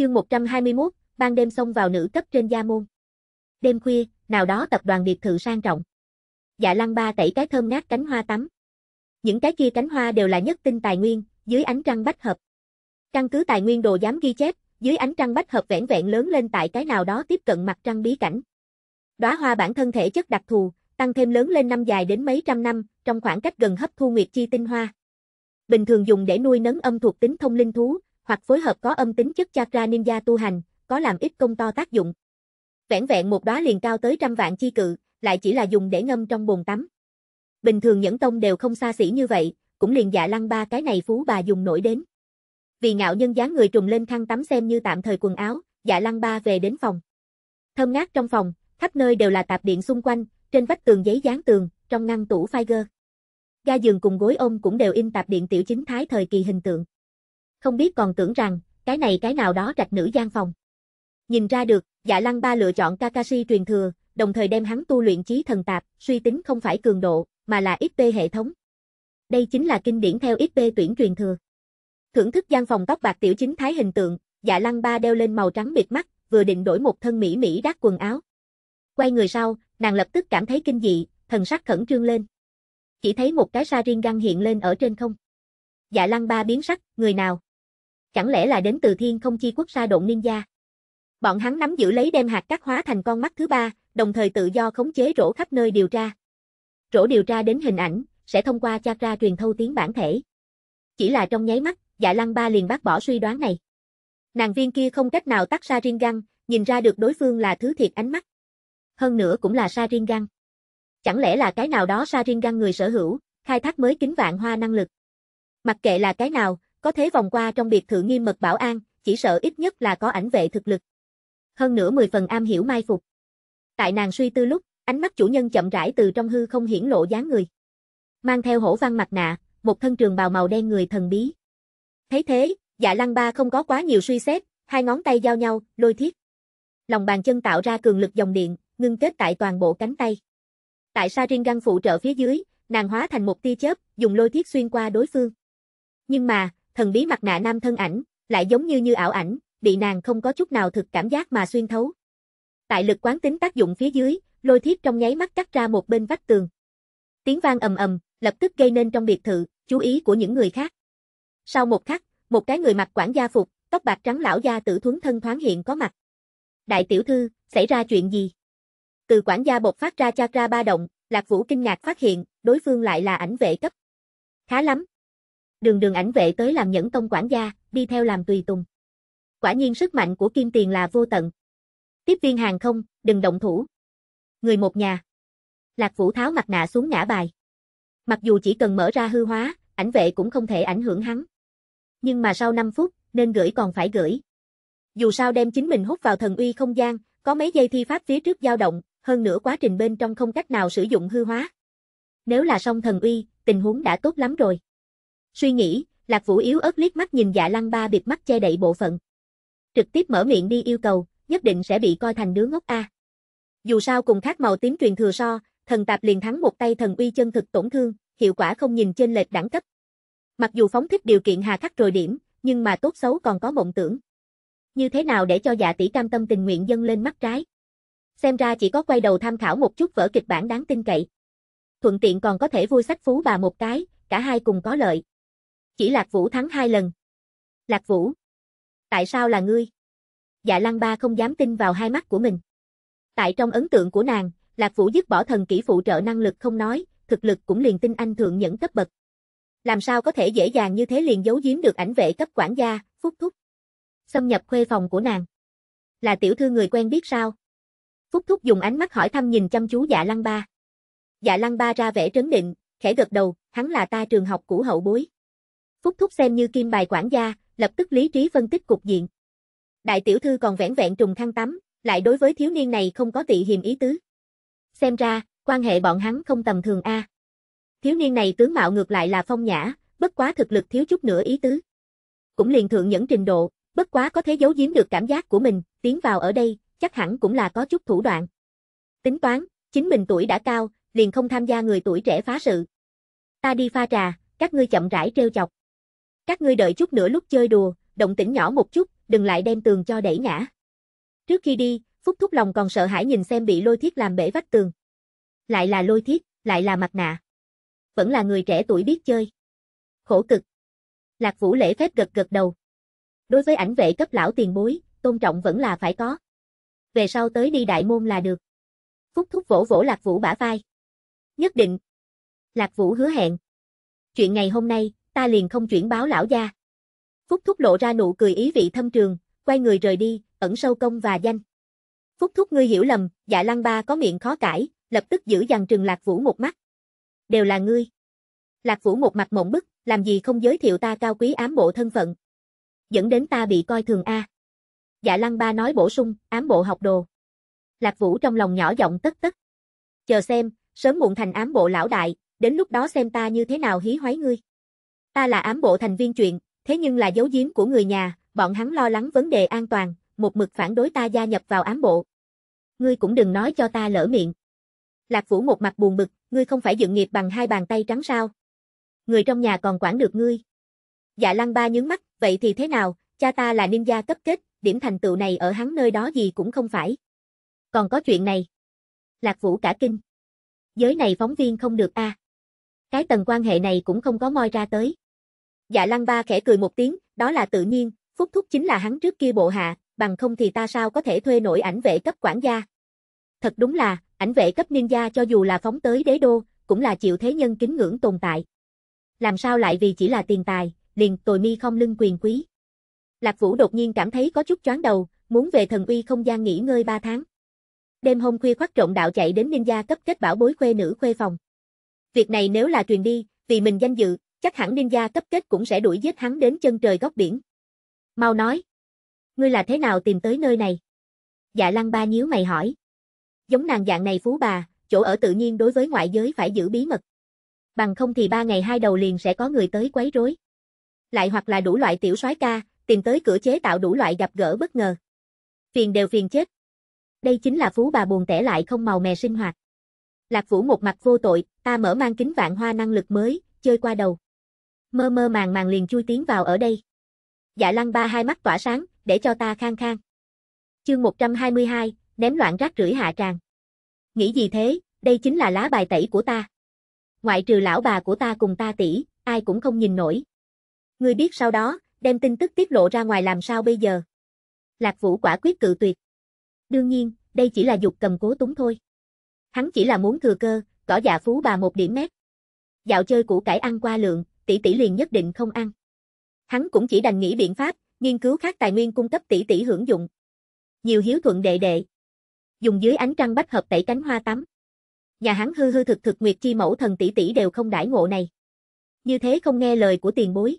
Chương 121, ban đêm xông vào nữ cấp trên gia môn. Đêm khuya, nào đó tập đoàn biệt thự sang trọng. Dạ lăng ba tẩy cái thơm ngát cánh hoa tắm. Những cái kia cánh hoa đều là nhất tinh tài nguyên, dưới ánh trăng bách hợp. Căn cứ tài nguyên đồ dám ghi chép, dưới ánh trăng bách hợp vẹn vẹn lớn lên tại cái nào đó tiếp cận mặt trăng bí cảnh. Đóa hoa bản thân thể chất đặc thù, tăng thêm lớn lên năm dài đến mấy trăm năm, trong khoảng cách gần hấp thu nguyệt chi tinh hoa. Bình thường dùng để nuôi nấng âm thuộc tính thông linh thú, hoặc phối hợp có âm tính chất chakra ninja tu hành, có làm ít công to tác dụng. Vẻn vẹn một đóa liền cao tới trăm vạn chi cự, lại chỉ là dùng để ngâm trong bồn tắm. Bình thường nhẫn tông đều không xa xỉ như vậy, cũng liền dạ lăng ba cái này phú bà dùng nổi đến. Vì ngạo nhân dáng người trùng lên khăn tắm xem như tạm thời quần áo, dạ lăng ba về đến phòng. Thơm ngát trong phòng, khắp nơi đều là tạp điện xung quanh, trên vách tường giấy dán tường, trong ngăn tủ Figer. Ga giường cùng gối ôm cũng đều in tạp điện tiểu chính thái thời kỳ hình tượng không biết còn tưởng rằng, cái này cái nào đó trạch nữ gian phòng. Nhìn ra được, dạ lăng ba lựa chọn Kakashi truyền thừa, đồng thời đem hắn tu luyện trí thần tạp, suy tính không phải cường độ, mà là XP hệ thống. Đây chính là kinh điển theo XP tuyển truyền thừa. Thưởng thức gian phòng tóc bạc tiểu chính thái hình tượng, dạ lăng ba đeo lên màu trắng bịt mắt, vừa định đổi một thân mỹ mỹ đắt quần áo. Quay người sau, nàng lập tức cảm thấy kinh dị, thần sắc khẩn trương lên. Chỉ thấy một cái sa riêng găng hiện lên ở trên không. Dạ lăng ba biến sắc, người nào? Chẳng lẽ là đến từ thiên không chi quốc sa độn gia Bọn hắn nắm giữ lấy đem hạt cát hóa thành con mắt thứ ba, đồng thời tự do khống chế rổ khắp nơi điều tra. Rổ điều tra đến hình ảnh, sẽ thông qua chakra truyền thâu tiếng bản thể. Chỉ là trong nháy mắt, dạ lăng ba liền bác bỏ suy đoán này. Nàng viên kia không cách nào tắt ra riêng găng, nhìn ra được đối phương là thứ thiệt ánh mắt. Hơn nữa cũng là sa riêng găng. Chẳng lẽ là cái nào đó sa riêng găng người sở hữu, khai thác mới kính vạn hoa năng lực. Mặc kệ là cái nào, có thế vòng qua trong biệt thự nghiêm mật bảo an, chỉ sợ ít nhất là có ảnh vệ thực lực. Hơn nữa mười phần am hiểu mai phục. Tại nàng suy tư lúc, ánh mắt chủ nhân chậm rãi từ trong hư không hiển lộ dáng người. Mang theo hổ văn mặt nạ, một thân trường bào màu đen người thần bí. Thấy thế, dạ lăng ba không có quá nhiều suy xét, hai ngón tay giao nhau, lôi thiết. Lòng bàn chân tạo ra cường lực dòng điện, ngưng kết tại toàn bộ cánh tay. Tại sa riêng găng phụ trợ phía dưới, nàng hóa thành một tia chớp, dùng lôi thiết xuyên qua đối phương. Nhưng mà, thần bí mặt nạ nam thân ảnh, lại giống như như ảo ảnh, bị nàng không có chút nào thực cảm giác mà xuyên thấu. Tại lực quán tính tác dụng phía dưới, lôi thiếp trong nháy mắt cắt ra một bên vách tường. Tiếng vang ầm ầm, lập tức gây nên trong biệt thự, chú ý của những người khác. Sau một khắc, một cái người mặc quản gia phục, tóc bạc trắng lão gia tử thuấn thân thoáng hiện có mặt. Đại tiểu thư, xảy ra chuyện gì? Từ quản gia bột phát ra chakra ba động, Lạc Vũ kinh ngạc phát hiện, đối phương lại là ảnh vệ cấp. Khá lắm, đường đường ảnh vệ tới làm nhẫn tông quản gia, đi theo làm tùy tùng. Quả nhiên sức mạnh của kim tiền là vô tận. Tiếp viên hàng không, đừng động thủ. Người một nhà. Lạc Vũ tháo mặt nạ xuống ngã bài. Mặc dù chỉ cần mở ra hư hóa, ảnh vệ cũng không thể ảnh hưởng hắn. Nhưng mà sau 5 phút, nên gửi còn phải gửi. Dù sao đem chính mình hút vào thần uy không gian, có mấy giây thi pháp phía trước dao động, hơn nữa quá trình bên trong không cách nào sử dụng hư hóa. Nếu là song thần uy, tình huống đã tốt lắm rồi. Suy nghĩ, Lạc Vũ yếu ớt liếc mắt nhìn dạ lăng ba bịt mắt che đậy bộ phận. Trực tiếp mở miệng đi yêu cầu, nhất định sẽ bị coi thành đứa ngốc A. Dù sao cùng khác màu tím truyền thừa so, thần tạp liền thắng một tay thần uy chân thực tổn thương, hiệu quả không nhìn trên lệch đẳng cấp. Mặc dù phóng thích điều kiện hà khắc rồi điểm, nhưng mà tốt xấu còn có mộng tưởng. Như thế nào để cho dạ tỷ cam tâm tình nguyện dâng lên mắt trái? Xem ra chỉ có quay đầu tham khảo một chút vở kịch bản đáng tin cậy. Thuận tiện còn có thể vui sách phú bà một cái, cả hai cùng có lợi. Chỉ Lạc Vũ thắng hai lần. Lạc Vũ. Tại sao là ngươi? Dạ Lăng Ba không dám tin vào hai mắt của mình. Tại trong ấn tượng của nàng, Lạc Vũ dứt bỏ thần kỹ phụ trợ năng lực không nói, thực lực cũng liền tin anh thượng nhẫn cấp bậc. Làm sao có thể dễ dàng như thế liền giấu giếm được ảnh vệ cấp quản gia, phúc thúc. Xâm nhập khuê phòng của nàng. Là tiểu thư người quen biết sao? Phúc thúc dùng ánh mắt hỏi thăm nhìn chăm chú dạ lăng ba. Dạ lăng ba ra vẻ trấn định, khẽ gật đầu, hắn là ta trường học cũ hậu bối. Phúc Thúc xem như kim bài quản gia, lập tức lý trí phân tích cục diện. Đại tiểu thư còn vẻn vẹn trùng khăn tắm, lại đối với thiếu niên này không có tị hiềm ý tứ. Xem ra, quan hệ bọn hắn không tầm thường a. Thiếu niên này tướng mạo ngược lại là phong nhã, bất quá thực lực thiếu chút nữa ý tứ. Cũng liền thượng những trình độ, bất quá có thể giấu giếm được cảm giác của mình, tiến vào ở đây, chắc hẳn cũng là có chút thủ đoạn. Tính toán, chính mình tuổi đã cao, liền không tham gia người tuổi trẻ phá sự. Ta đi pha trà, các ngươi chậm rãi trêu chọc. Các ngươi đợi chút nữa lúc chơi đùa, động tĩnh nhỏ một chút, đừng lại đem tường cho đẩy ngã. Trước khi đi, Phúc Thúc lòng còn sợ hãi nhìn xem bị lôi thiết làm bể vách tường. Lại là lôi thiết, lại là mặt nạ. Vẫn là người trẻ tuổi biết chơi. Khổ cực. Lạc Vũ lễ phép gật gật đầu. Đối với ảnh vệ cấp lão tiền bối, tôn trọng vẫn là phải có. Về sau tới đi đại môn là được. Phúc Thúc vỗ vỗ Lạc Vũ bả vai. Nhất định. Lạc Vũ hứa hẹn. Chuyện ngày hôm nay, ta liền không chuyển báo lão gia. Phúc Thúc lộ ra nụ cười ý vị thâm trường, quay người rời đi, ẩn sâu công và danh. Phúc Thúc ngươi hiểu lầm, dạ lăng ba có miệng khó cãi, lập tức giữ dằn trừng Lạc Vũ một mắt. Đều là ngươi. Lạc Vũ một mặt mộng bức, làm gì không giới thiệu ta cao quý ám bộ thân phận. Dẫn đến ta bị coi thường A. Dạ lăng ba nói bổ sung, ám bộ học đồ. Lạc Vũ trong lòng nhỏ giọng tất tất. Chờ xem, sớm muộn thành ám bộ lão đại, đến lúc đó xem ta như thế nào hí hoái ngươi. Ta là ám bộ thành viên chuyện, thế nhưng là dấu giếm của người nhà, bọn hắn lo lắng vấn đề an toàn, một mực phản đối ta gia nhập vào ám bộ. Ngươi cũng đừng nói cho ta lỡ miệng. Lạc Vũ một mặt buồn bực, ngươi không phải dựng nghiệp bằng hai bàn tay trắng sao? Người trong nhà còn quản được ngươi. Dạ Lăng Ba nhướng mắt, vậy thì thế nào, cha ta là ninja cấp kết, điểm thành tựu này ở hắn nơi đó gì cũng không phải. Còn có chuyện này. Lạc Vũ cả kinh. Giới này phóng viên không được a. À. Cái tầng quan hệ này cũng không có moi ra tới. Dạ lăng ba khẽ cười một tiếng, đó là tự nhiên, phúc thúc chính là hắn trước kia bộ hạ, bằng không thì ta sao có thể thuê nổi ảnh vệ cấp quản gia. Thật đúng là, ảnh vệ cấp ninja cho dù là phóng tới đế đô, cũng là chịu thế nhân kính ngưỡng tồn tại. Làm sao lại vì chỉ là tiền tài, liền tồi mi không lưng quyền quý. Lạc Vũ đột nhiên cảm thấy có chút choáng đầu, muốn về thần uy không gian nghỉ ngơi 3 tháng. Đêm hôm khuya khoắt trộn đạo chạy đến ninja cấp kết bảo bối khuê nữ khuê phòng. Việc này nếu là truyền đi, vì mình danh dự, chắc hẳn ninja cấp kết cũng sẽ đuổi giết hắn đến chân trời góc biển. Mau nói. Ngươi là thế nào tìm tới nơi này? Dạ lăng ba nhíu mày hỏi. Giống nàng dạng này phú bà, chỗ ở tự nhiên đối với ngoại giới phải giữ bí mật. Bằng không thì ba ngày hai đầu liền sẽ có người tới quấy rối. Lại hoặc là đủ loại tiểu soái ca, tìm tới cửa chế tạo đủ loại gặp gỡ bất ngờ. Phiền đều phiền chết. Đây chính là phú bà buồn tẻ lại không màu mè sinh hoạt. Lạc Vũ một mặt vô tội, ta mở mang kính vạn hoa năng lực mới, chơi qua đầu. Mơ mơ màng màng liền chui tiến vào ở đây. Dạ lăng ba hai mắt tỏa sáng, để cho ta khang khang. Chương 122, ném loạn rác rưởi hạ tràng. Nghĩ gì thế, đây chính là lá bài tẩy của ta. Ngoại trừ lão bà của ta cùng ta tỷ, ai cũng không nhìn nổi. Ngươi biết sau đó, đem tin tức tiết lộ ra ngoài làm sao bây giờ? Lạc Vũ quả quyết cự tuyệt. Đương nhiên, đây chỉ là dục cầm cố túng thôi. Hắn chỉ là muốn thừa cơ, cỏ dạ phú bà một điểm mét. Dạo chơi củ cải ăn qua lượng, tỷ tỷ liền nhất định không ăn. Hắn cũng chỉ đành nghĩ biện pháp, nghiên cứu khác tài nguyên cung cấp tỷ tỷ hưởng dụng. Nhiều hiếu thuận đệ đệ. Dùng dưới ánh trăng bách hợp tẩy cánh hoa tắm. Nhà hắn hư hư thực thực nguyệt chi mẫu thần tỷ tỷ đều không đãi ngộ này. Như thế không nghe lời của tiền bối.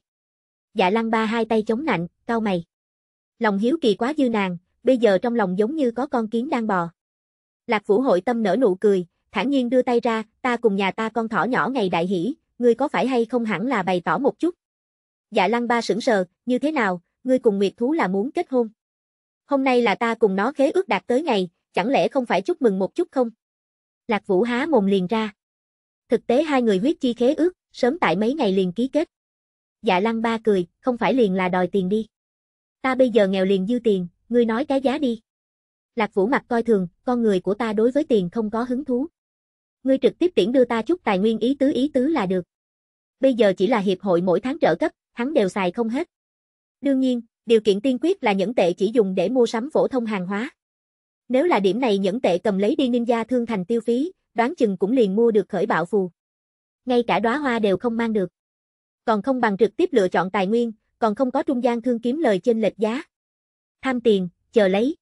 Dạ lăng ba hai tay chống nạnh, cao mày. Lòng hiếu kỳ quá dư nàng, bây giờ trong lòng giống như có con kiến đang bò. Lạc Vũ hội tâm nở nụ cười, thản nhiên đưa tay ra, ta cùng nhà ta con thỏ nhỏ ngày đại hỷ, ngươi có phải hay không hẳn là bày tỏ một chút. Dạ lăng ba sững sờ, như thế nào, ngươi cùng Nguyệt Thú là muốn kết hôn. Hôm nay là ta cùng nó khế ước đạt tới ngày, chẳng lẽ không phải chúc mừng một chút không? Lạc Vũ há mồm liền ra. Thực tế hai người huyết chi khế ước, sớm tại mấy ngày liền ký kết. Dạ lăng ba cười, không phải liền là đòi tiền đi. Ta bây giờ nghèo liền dư tiền, ngươi nói cái giá đi. Lạc Vũ mặt coi thường, con người của ta đối với tiền không có hứng thú. Ngươi trực tiếp tiễn đưa ta chút tài nguyên ý tứ ý tứ là được bây giờ chỉ là hiệp hội mỗi tháng trợ cấp, hắn đều xài không hết. Đương nhiên, điều kiện tiên quyết là những tệ chỉ dùng để mua sắm phổ thông hàng hóa. Nếu là điểm này những tệ cầm lấy đi ninja thương thành tiêu phí, đoán chừng cũng liền mua được khởi bạo phù. Ngay cả đóa hoa đều không mang được. Còn không bằng trực tiếp lựa chọn tài nguyên, còn không có trung gian thương kiếm lời trên lệch giá. Tham tiền, chờ lấy.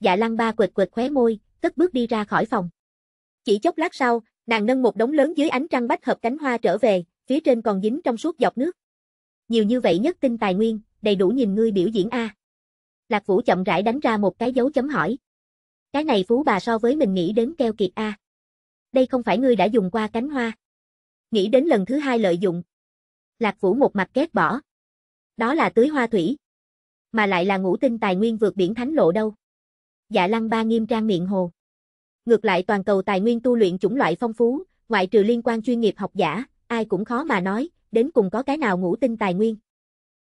Dạ lăng ba quệt quệt khóe môi, tất bước đi ra khỏi phòng. Chỉ chốc lát sau, nàng nâng một đống lớn dưới ánh trăng bách hợp cánh hoa trở về, phía trên còn dính trong suốt dọc nước. Nhiều như vậy nhất tinh tài nguyên, đầy đủ nhìn ngươi biểu diễn A. Lạc Vũ chậm rãi đánh ra một cái dấu chấm hỏi. Cái này phú bà so với mình nghĩ đến keo kiệt A. Đây không phải ngươi đã dùng qua cánh hoa. Nghĩ đến lần thứ hai lợi dụng. Lạc Vũ một mặt két bỏ. Đó là tưới hoa thủy. Mà lại là ngũ tinh tài nguyên vượt biển thánh lộ đâu. Dạ lăng ba nghiêm trang miệng hồ. Ngược lại toàn cầu tài nguyên tu luyện chủng loại phong phú, ngoại trừ liên quan chuyên nghiệp học giả, ai cũng khó mà nói, đến cùng có cái nào ngũ tinh tài nguyên.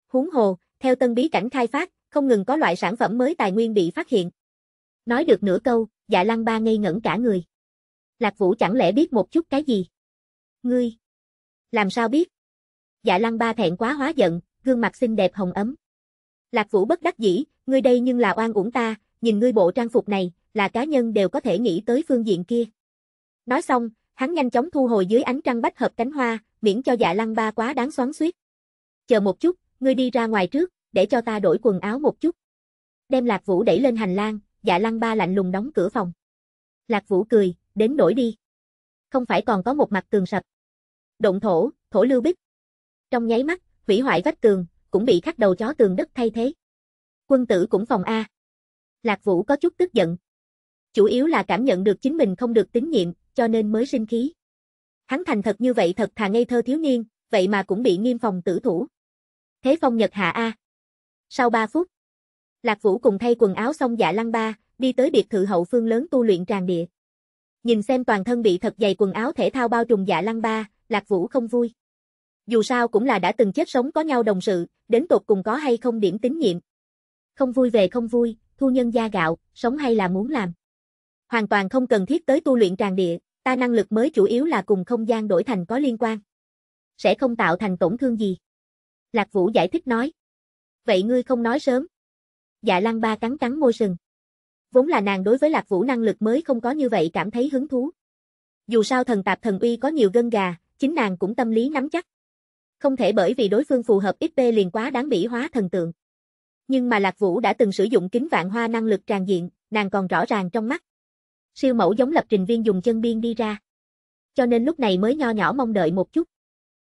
Huống hồ, theo tân bí cảnh khai phát, không ngừng có loại sản phẩm mới tài nguyên bị phát hiện. Nói được nửa câu, dạ lăng ba ngây ngẩn cả người. Lạc Vũ chẳng lẽ biết một chút cái gì? Ngươi! Làm sao biết? Dạ lăng ba thẹn quá hóa giận, gương mặt xinh đẹp hồng ấm. Lạc Vũ bất đắc dĩ, ngươi đây nhưng là oan uổng ta, nhìn ngươi bộ trang phục này, là cá nhân đều có thể nghĩ tới phương diện kia. Nói xong, hắn nhanh chóng thu hồi dưới ánh trăng bách hợp cánh hoa, miễn cho dạ lăng ba quá đáng xoắn xuýt. Chờ một chút, ngươi đi ra ngoài trước, để cho ta đổi quần áo một chút. Đem Lạc Vũ đẩy lên hành lang, dạ lăng ba lạnh lùng đóng cửa phòng. Lạc Vũ cười, đến đổi đi. Không phải còn có một mặt tường sập. Động thổ, thổ lưu bích. Trong nháy mắt, hủy hoại vách tường, cũng bị khắc đầu chó tường đất thay thế. Quân tử cũng phòng A. Lạc Vũ có chút tức giận. Chủ yếu là cảm nhận được chính mình không được tín nhiệm, cho nên mới sinh khí. Hắn thành thật như vậy thật thà ngây thơ thiếu niên, vậy mà cũng bị nghiêm phòng tử thủ. Thế phong nhật hạ A. Sau 3 phút, Lạc Vũ cùng thay quần áo xong dạ lăng ba, đi tới biệt thự hậu phương lớn tu luyện tràn địa. Nhìn xem toàn thân bị thật dày quần áo thể thao bao trùm dạ lăng ba, Lạc Vũ không vui. Dù sao cũng là đã từng chết sống có nhau đồng sự, đến tột cùng có hay không điểm tín nhiệm. Không vui về không vui, thu nhân gia gạo, sống hay là muốn làm. Hoàn toàn không cần thiết tới tu luyện tràn địa, ta năng lực mới chủ yếu là cùng không gian đổi thành có liên quan. Sẽ không tạo thành tổn thương gì. Lạc Vũ giải thích nói. Vậy ngươi không nói sớm. Dạ Lăng Ba cắn cắn môi sừng. Vốn là nàng đối với Lạc Vũ năng lực mới không có như vậy cảm thấy hứng thú. Dù sao thần tạp thần uy có nhiều gân gà, chính nàng cũng tâm lý nắm chắc. Không thể bởi vì đối phương phù hợp XP liền quá đáng bỉ hóa thần tượng. Nhưng mà Lạc Vũ đã từng sử dụng kính vạn hoa năng lực tràn diện, nàng còn rõ ràng trong mắt, siêu mẫu giống lập trình viên dùng chân biên đi ra. Cho nên lúc này mới nho nhỏ mong đợi một chút.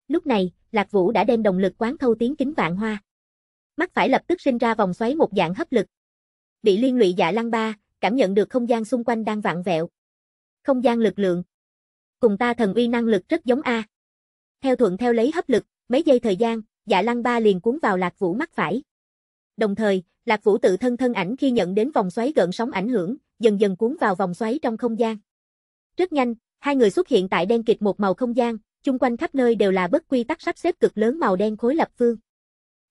Lúc này, Lạc Vũ đã đem động lực quán thâu tiến kính vạn hoa. Mắt phải lập tức sinh ra vòng xoáy một dạng hấp lực. Bị liên lụy dạ lăng ba, cảm nhận được không gian xung quanh đang vạn vẹo. Không gian lực lượng. Cùng ta thần uy năng lực rất giống A. Theo thuận theo lấy hấp lực, mấy giây thời gian, dạ lăng ba liền cuốn vào Lạc Vũ mắt phải. Đồng thời, Lạc Vũ tự thân thân ảnh khi nhận đến vòng xoáy gợn sóng ảnh hưởng, dần dần cuốn vào vòng xoáy trong không gian. Rất nhanh, hai người xuất hiện tại đen kịt một màu không gian, chung quanh khắp nơi đều là bất quy tắc sắp xếp cực lớn màu đen khối lập phương.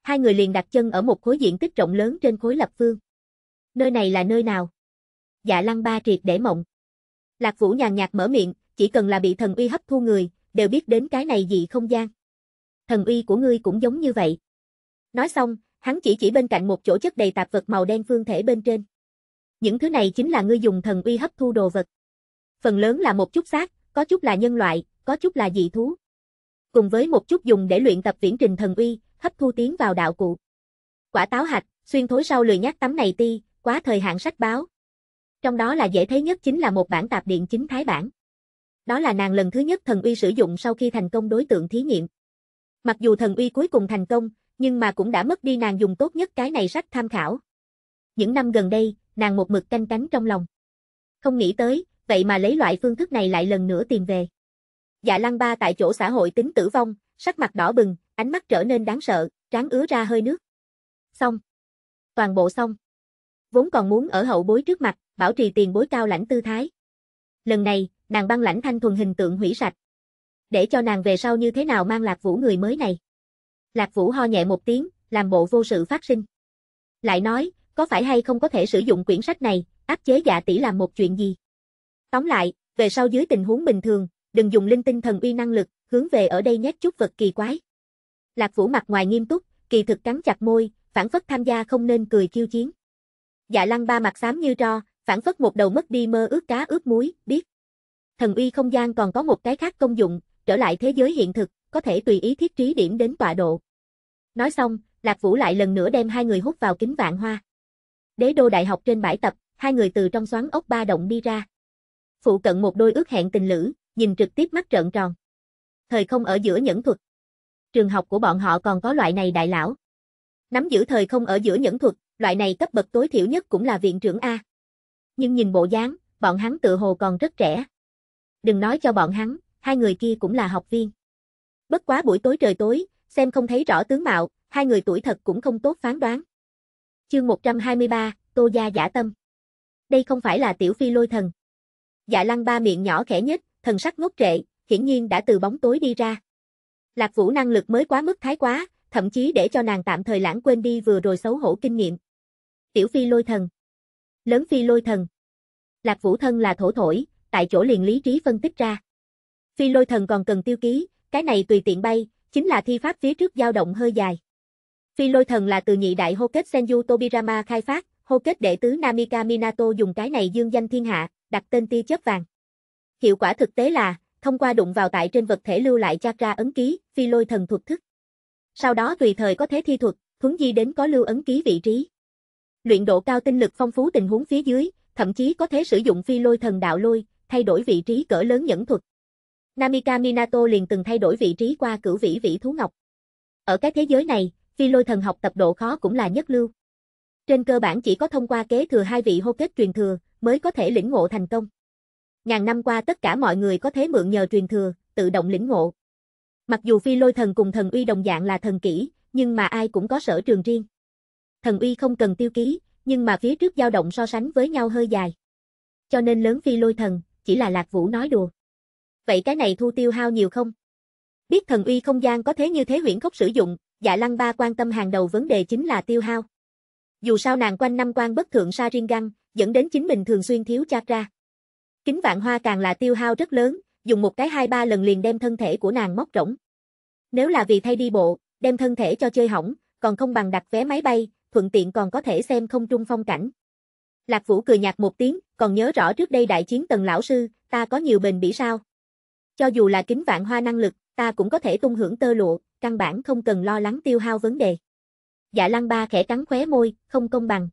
Hai người liền đặt chân ở một khối diện tích rộng lớn trên khối lập phương. Nơi này là nơi nào? Dạ Lăng Ba triệt để mộng. Lạc Vũ nhàn nhạt mở miệng, chỉ cần là bị thần uy hấp thu người, đều biết đến cái này dị không gian. Thần uy của ngươi cũng giống như vậy. Nói xong, hắn chỉ chỉ bên cạnh một chỗ chất đầy tạp vật màu đen phương thể bên trên. Những thứ này chính là ngươi dùng thần uy hấp thu đồ vật. Phần lớn là một chút xác, có chút là nhân loại, có chút là dị thú. Cùng với một chút dùng để luyện tập viễn trình thần uy, hấp thu tiến vào đạo cụ. Quả táo hạch, xuyên thối sau lười nhắc tấm này ti, quá thời hạn sách báo. Trong đó là dễ thấy nhất chính là một bản tạp điện chính thái bản. Đó là nàng lần thứ nhất thần uy sử dụng sau khi thành công đối tượng thí nghiệm. Mặc dù thần uy cuối cùng thành công, nhưng mà cũng đã mất đi nàng dùng tốt nhất cái này sách tham khảo. Những năm gần đây, nàng một mực canh cánh trong lòng. Không nghĩ tới, vậy mà lấy loại phương thức này lại lần nữa tìm về. Dạ lăng ba tại chỗ xã hội tính tử vong, sắc mặt đỏ bừng, ánh mắt trở nên đáng sợ, trán ứa ra hơi nước. Xong. Toàn bộ xong. Vốn còn muốn ở hậu bối trước mặt, bảo trì tiền bối cao lãnh tư thái. Lần này, nàng băng lãnh thanh thuần hình tượng hủy sạch. Để cho nàng về sau như thế nào mang Lạc Vũ người mới này. Lạc Vũ ho nhẹ một tiếng, làm bộ vô sự phát sinh. Lại nói, có phải hay không có thể sử dụng quyển sách này, áp chế dạ tỷ làm một chuyện gì. Tóm lại, về sau dưới tình huống bình thường, đừng dùng linh tinh thần uy năng lực, hướng về ở đây nhét chút vật kỳ quái. Lạc Vũ mặt ngoài nghiêm túc, kỳ thực cắn chặt môi, phản phất tham gia không nên cười kiêu chiến. Dạ Lăng ba mặt xám như tro, phản phất một đầu mất đi mơ ước cá ướp muối, biết. Thần uy không gian còn có một cái khác công dụng, trở lại thế giới hiện thực, có thể tùy ý thiết trí điểm đến tọa độ. Nói xong, Lạc Vũ lại lần nữa đem hai người hút vào kính vạn hoa đế đô đại học trên bãi tập, hai người từ trong xoắn ốc ba động đi ra. Phụ cận một đôi ước hẹn tình lữ, nhìn trực tiếp mắt trợn tròn. Thời không ở giữa nhẫn thuật. Trường học của bọn họ còn có loại này đại lão. Nắm giữ thời không ở giữa nhẫn thuật, loại này cấp bậc tối thiểu nhất cũng là viện trưởng A. Nhưng nhìn bộ dáng, bọn hắn tự hồ còn rất trẻ. Đừng nói cho bọn hắn, hai người kia cũng là học viên. Bất quá buổi tối trời tối, xem không thấy rõ tướng mạo, hai người tuổi thật cũng không tốt phán đoán. Chương 123, Tô Gia giả tâm. Đây không phải là tiểu phi lôi thần. Dạ lăng ba miệng nhỏ khẽ nhất, thần sắc ngốc trệ, hiển nhiên đã từ bóng tối đi ra. Lạc vũ năng lực mới quá mức thái quá, thậm chí để cho nàng tạm thời lãng quên đi vừa rồi xấu hổ kinh nghiệm. Tiểu phi lôi thần. Lớn phi lôi thần. Lạc vũ thân là thổ thổi, tại chỗ liền lý trí phân tích ra. Phi lôi thần còn cần tiêu ký, cái này tùy tiện bay, chính là thi pháp phía trước dao động hơi dài. Phi lôi thần là từ nhị đại hô kết Senju Tobirama khai phát, hô kết đệ tứ Namika Minato dùng cái này dương danh thiên hạ, đặt tên tia chớp vàng. Hiệu quả thực tế là, thông qua đụng vào tại trên vật thể lưu lại chakra ấn ký, phi lôi thần thuật thức. Sau đó tùy thời có thế thi thuật, thuấn di đến có lưu ấn ký vị trí. Luyện độ cao tinh lực phong phú tình huống phía dưới, thậm chí có thể sử dụng phi lôi thần đạo lôi, thay đổi vị trí cỡ lớn nhẫn thuật. Namika Minato liền từng thay đổi vị trí qua cửu vĩ vĩ thú ngọc. Ở cái thế giới này, phi lôi thần học tập độ khó cũng là nhất lưu. Trên cơ bản chỉ có thông qua kế thừa hai vị hô kết truyền thừa, mới có thể lĩnh ngộ thành công. Ngàn năm qua tất cả mọi người có thế mượn nhờ truyền thừa, tự động lĩnh ngộ. Mặc dù phi lôi thần cùng thần uy đồng dạng là thần kỹ, nhưng mà ai cũng có sở trường riêng. Thần uy không cần tiêu ký, nhưng mà phía trước dao động so sánh với nhau hơi dài. Cho nên lớn phi lôi thần, chỉ là lạc vũ nói đùa. Vậy cái này thu tiêu hao nhiều không? Biết thần uy không gian có thế như thế huyễn khốc sử dụng, dạ lăng ba quan tâm hàng đầu vấn đề chính là tiêu hao. Dù sao nàng quanh năm quan bất thượng sa riêng găng, dẫn đến chính mình thường xuyên thiếu ra. Kính vạn hoa càng là tiêu hao rất lớn, dùng một cái hai ba lần liền đem thân thể của nàng móc rỗng. Nếu là vì thay đi bộ, đem thân thể cho chơi hỏng, còn không bằng đặt vé máy bay, thuận tiện còn có thể xem không trung phong cảnh. Lạc Vũ cười nhạt một tiếng, còn nhớ rõ trước đây đại chiến tần lão sư, ta có nhiều bền bỉ sao. Cho dù là kính vạn hoa năng lực, ta cũng có thể tung hưởng tơ lụa, căn bản không cần lo lắng tiêu hao vấn đề. Dạ lăng ba khẽ cắn khóe môi, không công bằng.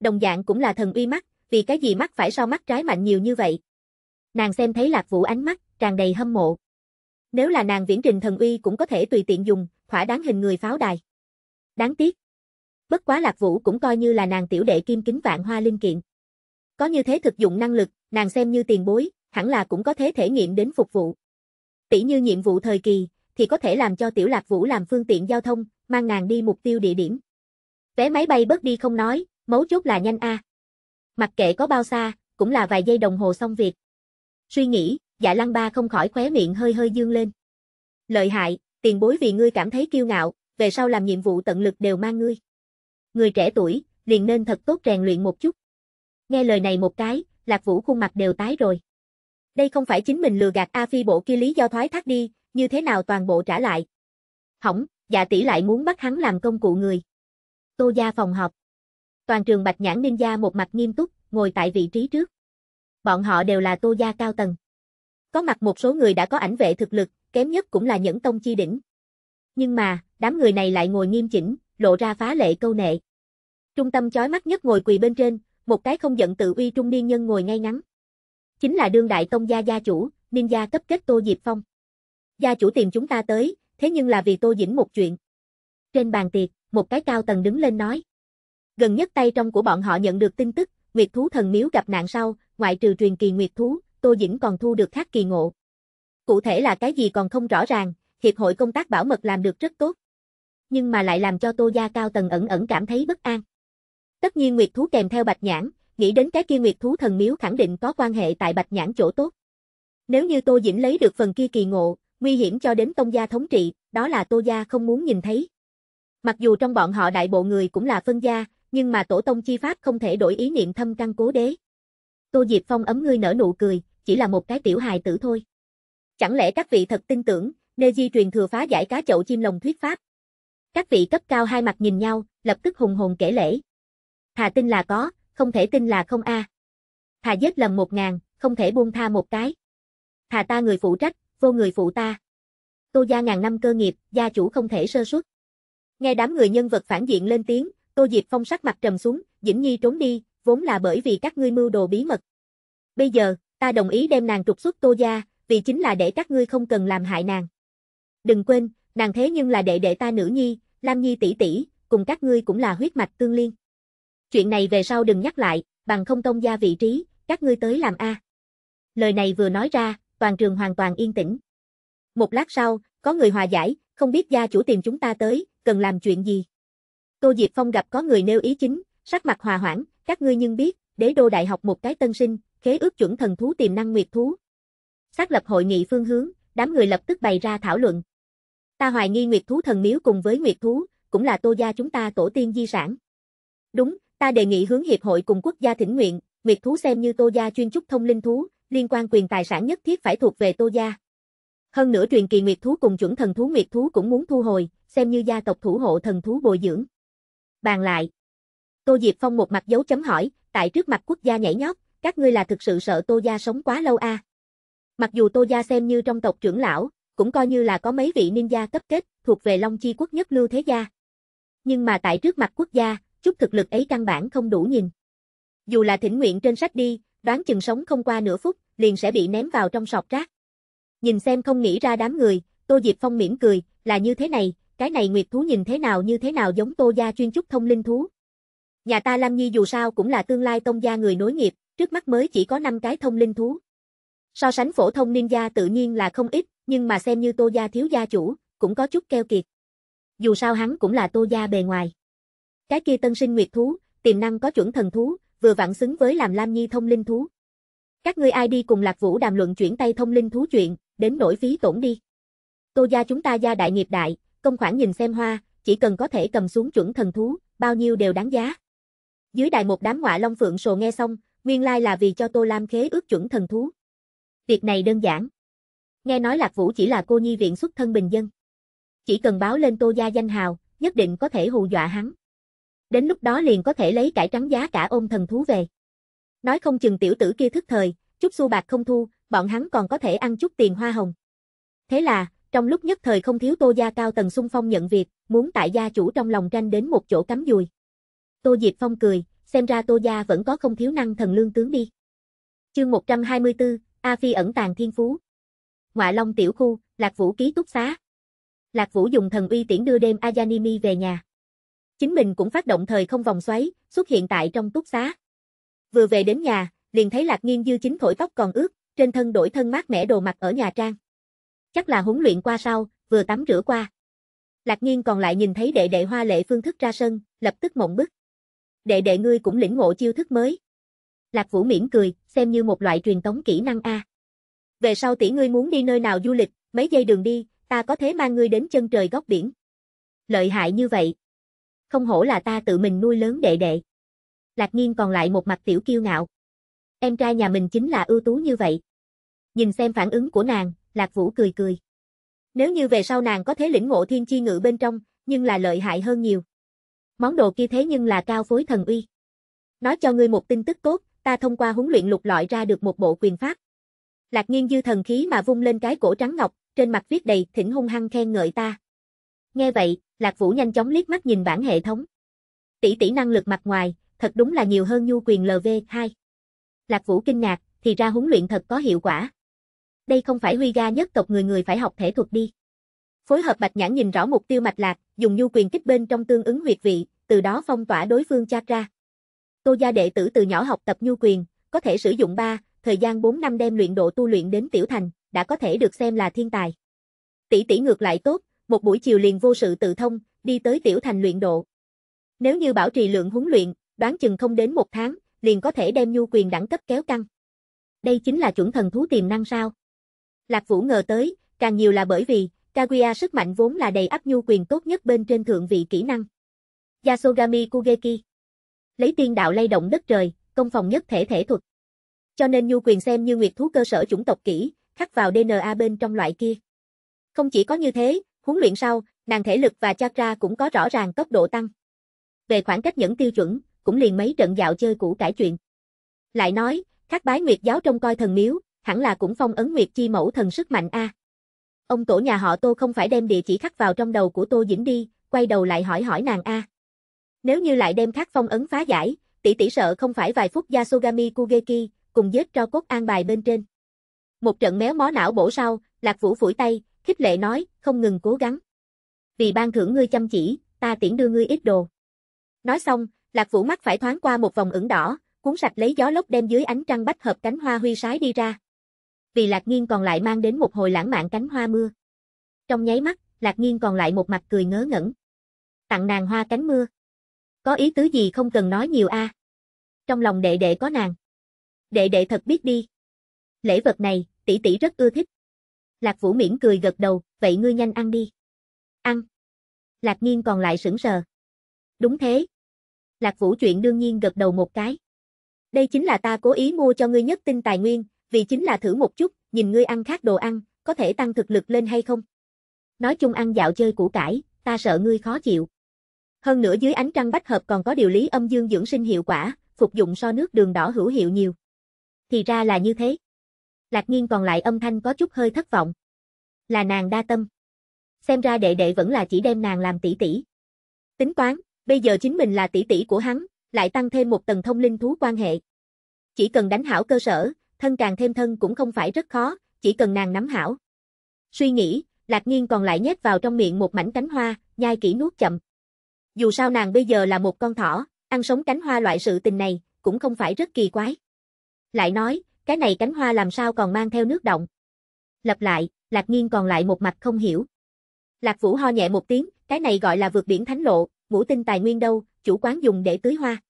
Đồng dạng cũng là thần uy mắt, vì cái gì mắt phải so mắt trái mạnh nhiều như vậy. Nàng xem thấy lạc vũ ánh mắt, tràn đầy hâm mộ. Nếu là nàng viễn trình thần uy cũng có thể tùy tiện dùng, thỏa đáng hình người pháo đài. Đáng tiếc. Bất quá lạc vũ cũng coi như là nàng tiểu đệ kim kính vạn hoa linh kiện. Có như thế thực dụng năng lực, nàng xem như tiền bối, hẳn là cũng có thế thể nghiệm đến phục vụ. Tỷ như nhiệm vụ thời kỳ, thì có thể làm cho Tiểu Lạc Vũ làm phương tiện giao thông, mang nàng đi mục tiêu địa điểm. Vé máy bay bớt đi không nói, mấu chốt là nhanh a. Mặc kệ có bao xa, cũng là vài giây đồng hồ xong việc. Suy nghĩ, Dạ Lăng Ba không khỏi khóe miệng hơi hơi dương lên. Lợi hại, tiền bối vì ngươi cảm thấy kiêu ngạo, về sau làm nhiệm vụ tận lực đều mang ngươi. Người trẻ tuổi, liền nên thật tốt rèn luyện một chút. Nghe lời này một cái, Lạc Vũ khuôn mặt đều tái rồi. Đây không phải chính mình lừa gạt A Phi bộ kia lý do thoái thác đi, như thế nào toàn bộ trả lại. Hỏng, dạ tỷ lại muốn bắt hắn làm công cụ người. Tô gia phòng họp. Toàn trường bạch nhãn ninh gia một mặt nghiêm túc, ngồi tại vị trí trước. Bọn họ đều là tô gia cao tầng. Có mặt một số người đã có ảnh vệ thực lực, kém nhất cũng là những tông chi đỉnh. Nhưng mà, đám người này lại ngồi nghiêm chỉnh, lộ ra phá lệ câu nệ. Trung tâm chói mắt nhất ngồi quỳ bên trên, một cái không giận tự uy trung niên nhân ngồi ngay ngắn. Chính là đương đại tông gia gia chủ, ninh gia cấp kết Tô Diệp Phong. Gia chủ tìm chúng ta tới, thế nhưng là vì Tô Dĩnh một chuyện. Trên bàn tiệc, một cái cao tầng đứng lên nói. Gần nhất tay trong của bọn họ nhận được tin tức, Nguyệt Thú Thần Miếu gặp nạn sau, ngoại trừ truyền kỳ Nguyệt Thú, Tô Dĩnh còn thu được khác kỳ ngộ. Cụ thể là cái gì còn không rõ ràng, Hiệp hội công tác bảo mật làm được rất tốt. Nhưng mà lại làm cho Tô Gia cao tầng ẩn ẩn cảm thấy bất an. Tất nhiên Nguyệt Thú kèm theo Bạch Nhãn, nghĩ đến cái kia Nguyệt Thú Thần Miếu khẳng định có quan hệ tại Bạch Nhãn chỗ tốt. Nếu như Tô Dĩnh lấy được phần kia kỳ ngộ, nguy hiểm cho đến Tông gia thống trị, đó là Tô gia không muốn nhìn thấy. Mặc dù trong bọn họ đại bộ người cũng là phân gia, nhưng mà tổ tông chi pháp không thể đổi ý niệm thâm căn cố đế. Tô Diệp Phong ấm ngươi nở nụ cười, chỉ là một cái tiểu hài tử thôi. Chẳng lẽ các vị thật tin tưởng, Nê Di truyền thừa phá giải cá chậu chim lồng thuyết pháp? Các vị cấp cao hai mặt nhìn nhau, lập tức hùng hồn kể lễ. Thà tin là có, không thể tin là không a. À. Thà giết lầm một ngàn, không thể buông tha một cái. Thà ta người phụ trách, vô người phụ ta. Tô gia ngàn năm cơ nghiệp, gia chủ không thể sơ suất. Nghe đám người nhân vật phản diện lên tiếng, Tô Diệp Phong sắc mặt trầm xuống, Dĩnh Nhi trốn đi, vốn là bởi vì các ngươi mưu đồ bí mật. Bây giờ, ta đồng ý đem nàng trục xuất Tô gia, vì chính là để các ngươi không cần làm hại nàng. Đừng quên, nàng thế nhưng là đệ đệ ta nữ nhi, Lam Nhi tỷ tỷ, cùng các ngươi cũng là huyết mạch tương liên. Chuyện này về sau đừng nhắc lại, bằng không tông gia vị trí, các ngươi tới làm a. Lời này vừa nói ra, toàn trường hoàn toàn yên tĩnh. Một lát sau, có người hòa giải, không biết gia chủ tìm chúng ta tới, cần làm chuyện gì. Tô Diệp Phong gặp có người nêu ý chính, sắc mặt hòa hoãn, các ngươi nhưng biết, đế đô đại học một cái tân sinh, khế ước chuẩn thần thú tiềm năng nguyệt thú. Xác lập hội nghị phương hướng, đám người lập tức bày ra thảo luận. Ta hoài nghi nguyệt thú thần miếu cùng với nguyệt thú, cũng là tô gia chúng ta tổ tiên di sản. Đúng, ta đề nghị hướng hiệp hội cùng quốc gia thỉnh nguyện, nguyệt thú xem như tô gia chuyên trúc thông linh thú, liên quan quyền tài sản nhất thiết phải thuộc về Tô gia. Hơn nữa truyền kỳ nguyệt thú cùng chuẩn thần thú nguyệt thú cũng muốn thu hồi, xem như gia tộc thủ hộ thần thú bồi dưỡng. Bàn lại. Tô Diệp Phong một mặt dấu chấm hỏi, tại trước mặt quốc gia nhảy nhót, các ngươi là thực sự sợ Tô gia sống quá lâu a? À? Mặc dù Tô gia xem như trong tộc trưởng lão, cũng coi như là có mấy vị ninja cấp kết, thuộc về Long chi quốc nhất lưu thế gia. Nhưng mà tại trước mặt quốc gia, chút thực lực ấy căn bản không đủ nhìn. Dù là thỉnh nguyện trên sách đi, đoán chừng sống không qua nửa phút, liền sẽ bị ném vào trong sọt rác. Nhìn xem không nghĩ ra đám người, Tô Diệp Phong mỉm cười, là như thế này, cái này nguyệt thú nhìn thế nào như thế nào giống Tô gia chuyên trúc thông linh thú. Nhà ta Lam Nhi dù sao cũng là tương lai tông gia người nối nghiệp, trước mắt mới chỉ có 5 cái thông linh thú. So sánh phổ thông ninja tự nhiên là không ít, nhưng mà xem như Tô gia thiếu gia chủ, cũng có chút keo kiệt. Dù sao hắn cũng là Tô gia bề ngoài. Cái kia tân sinh nguyệt thú, tiềm năng có chuẩn thần thú, vừa vặn xứng với làm Lam Nhi thông linh thú. Các ngươi ai đi cùng Lạc Vũ đàm luận chuyển tay thông linh thú chuyện, đến nổi phí tổn đi. Tô gia chúng ta gia đại nghiệp đại, công khoản nhìn xem hoa, chỉ cần có thể cầm xuống chuẩn thần thú, bao nhiêu đều đáng giá. Dưới đài một đám ngọa long phượng sồ nghe xong, nguyên lai là vì cho Tô Lam khế ước chuẩn thần thú. Việc này đơn giản. Nghe nói Lạc Vũ chỉ là cô nhi viện xuất thân bình dân. Chỉ cần báo lên Tô gia danh hào, nhất định có thể hù dọa hắn đến lúc đó liền có thể lấy cải trắng giá cả ôm thần thú về. Nói không chừng tiểu tử kia thức thời, chút xu bạc không thu, bọn hắn còn có thể ăn chút tiền hoa hồng. Thế là, trong lúc nhất thời không thiếu Tô gia cao tầng xung phong nhận việc, muốn tại gia chủ trong lòng tranh đến một chỗ cắm dùi. Tô Diệp Phong cười, xem ra Tô gia vẫn có không thiếu năng thần lương tướng đi. Chương 124, A Phi ẩn tàng thiên phú. ngoại Long tiểu khu, Lạc Vũ ký túc xá. Lạc Vũ dùng thần uy tiễn đưa đêm Ayanimi về nhà. Chính mình cũng phát động thời không vòng xoáy, xuất hiện tại trong túc xá. Vừa về đến nhà, liền thấy Lạc Nghiên Dư chính thổi tóc còn ướt, trên thân đổi thân mát mẻ đồ mặc ở nhà trang. Chắc là huấn luyện qua sau, vừa tắm rửa qua. Lạc Nghiên còn lại nhìn thấy đệ đệ hoa lệ phương thức ra sân, lập tức mộng bức. Đệ đệ ngươi cũng lĩnh ngộ chiêu thức mới. Lạc Vũ miễn cười, xem như một loại truyền tống kỹ năng A. Về sau tỷ ngươi muốn đi nơi nào du lịch, mấy giây đường đi, ta có thể mang ngươi đến chân trời góc biển. Lợi hại như vậy không hổ là ta tự mình nuôi lớn đệ đệ. Lạc Nghiên còn lại một mặt tiểu kiêu ngạo. Em trai nhà mình chính là ưu tú như vậy. Nhìn xem phản ứng của nàng, Lạc Vũ cười cười. Nếu như về sau nàng có thế lĩnh ngộ thiên chi ngự bên trong, nhưng là lợi hại hơn nhiều. Món đồ kia thế nhưng là cao phối thần uy. Nói cho ngươi một tin tức tốt, ta thông qua huấn luyện lục lọi ra được một bộ quyền pháp. Lạc Nghiên dư thần khí mà vung lên cái cổ trắng ngọc, trên mặt viết đầy thỉnh hung hăng khen ngợi ta. Nghe vậy, Lạc Vũ nhanh chóng liếc mắt nhìn bản hệ thống. Tỷ tỷ năng lực mặt ngoài, thật đúng là nhiều hơn nhu quyền LV2. Lạc Vũ kinh ngạc, thì ra huấn luyện thật có hiệu quả. Đây không phải huy ga nhất tộc người người phải học thể thuật đi. Phối hợp Bạch Nhãn nhìn rõ mục tiêu mạch lạc, dùng nhu quyền kích bên trong tương ứng huyệt vị, từ đó phong tỏa đối phương chát ra. Tô gia đệ tử từ nhỏ học tập nhu quyền, có thể sử dụng 3, thời gian 4 năm đem luyện độ tu luyện đến tiểu thành, đã có thể được xem là thiên tài. Tỷ tỷ ngược lại tốt, một buổi chiều liền vô sự tự thông, đi tới tiểu thành luyện độ. Nếu như bảo trì lượng huấn luyện, đoán chừng không đến một tháng, liền có thể đem nhu quyền đẳng cấp kéo căng. Đây chính là chuẩn thần thú tiềm năng sao? Lạc Vũ ngờ tới, càng nhiều là bởi vì, Kaguya sức mạnh vốn là đầy áp nhu quyền tốt nhất bên trên thượng vị kỹ năng. Yasogami Kugeki Lấy tiên đạo lay động đất trời, công phòng nhất thể thể thuật. Cho nên nhu quyền xem như nguyệt thú cơ sở chủng tộc kỹ, khắc vào DNA bên trong loại kia. Không chỉ có như thế, Huấn luyện sau, nàng thể lực và chakra cũng có rõ ràng tốc độ tăng. Về khoảng cách những tiêu chuẩn, cũng liền mấy trận dạo chơi cũ cải chuyện. Lại nói, Khắc Bái Nguyệt giáo trong coi thần miếu, hẳn là cũng phong ấn Nguyệt chi mẫu thần sức mạnh a. Ông tổ nhà họ Tô không phải đem địa chỉ khắc vào trong đầu của Tô Dĩnh đi, quay đầu lại hỏi hỏi nàng a. Nếu như lại đem khắc phong ấn phá giải, tỷ tỷ sợ không phải vài phút Yasogami Kugeki cùng giết cho cốt an bài bên trên. Một trận méo mó não bổ sau, Lạc Vũ phủi tay, khích lệ nói, không ngừng cố gắng. Vì ban thưởng ngươi chăm chỉ, ta tiễn đưa ngươi ít đồ. Nói xong, Lạc Vũ mắt phải thoáng qua một vòng ửng đỏ, cuốn sạch lấy gió lốc đem dưới ánh trăng bách hợp cánh hoa huy sái đi ra. Vì Lạc Nghiên còn lại mang đến một hồi lãng mạn cánh hoa mưa. Trong nháy mắt, Lạc Nghiên còn lại một mặt cười ngớ ngẩn. Tặng nàng hoa cánh mưa. Có ý tứ gì không cần nói nhiều a. Trong lòng đệ đệ có nàng. Đệ đệ thật biết đi. Lễ vật này, tỷ tỷ rất ưa thích. Lạc Vũ Miễn cười gật đầu, vậy ngươi nhanh ăn đi. Ăn. Lạc Nhiên còn lại sững sờ. Đúng thế. Lạc Vũ chuyện đương nhiên gật đầu một cái. Đây chính là ta cố ý mua cho ngươi nhất tinh tài nguyên, vì chính là thử một chút, nhìn ngươi ăn khác đồ ăn, có thể tăng thực lực lên hay không. Nói chung ăn dạo chơi củ cải, ta sợ ngươi khó chịu. Hơn nữa dưới ánh trăng bách hợp còn có điều lý âm dương dưỡng sinh hiệu quả, phục dụng so nước đường đỏ hữu hiệu nhiều. Thì ra là như thế. Lạc Nghiên còn lại âm thanh có chút hơi thất vọng. Là nàng đa tâm. Xem ra đệ đệ vẫn là chỉ đem nàng làm tỷ tỷ. Tính toán, bây giờ chính mình là tỷ tỷ của hắn, lại tăng thêm một tầng thông linh thú quan hệ. Chỉ cần đánh hảo cơ sở, thân càng thêm thân cũng không phải rất khó, chỉ cần nàng nắm hảo. Suy nghĩ, Lạc Nghiên còn lại nhét vào trong miệng một mảnh cánh hoa, nhai kỹ nuốt chậm. Dù sao nàng bây giờ là một con thỏ, ăn sống cánh hoa loại sự tình này, cũng không phải rất kỳ quái. Lại nói, cái này cánh hoa làm sao còn mang theo nước động? Lặp lại, Lạc Nghiên còn lại một mặt không hiểu. Lạc Vũ ho nhẹ một tiếng, cái này gọi là vượt biển thánh lộ, ngũ tinh tài nguyên đâu, chủ quán dùng để tưới hoa.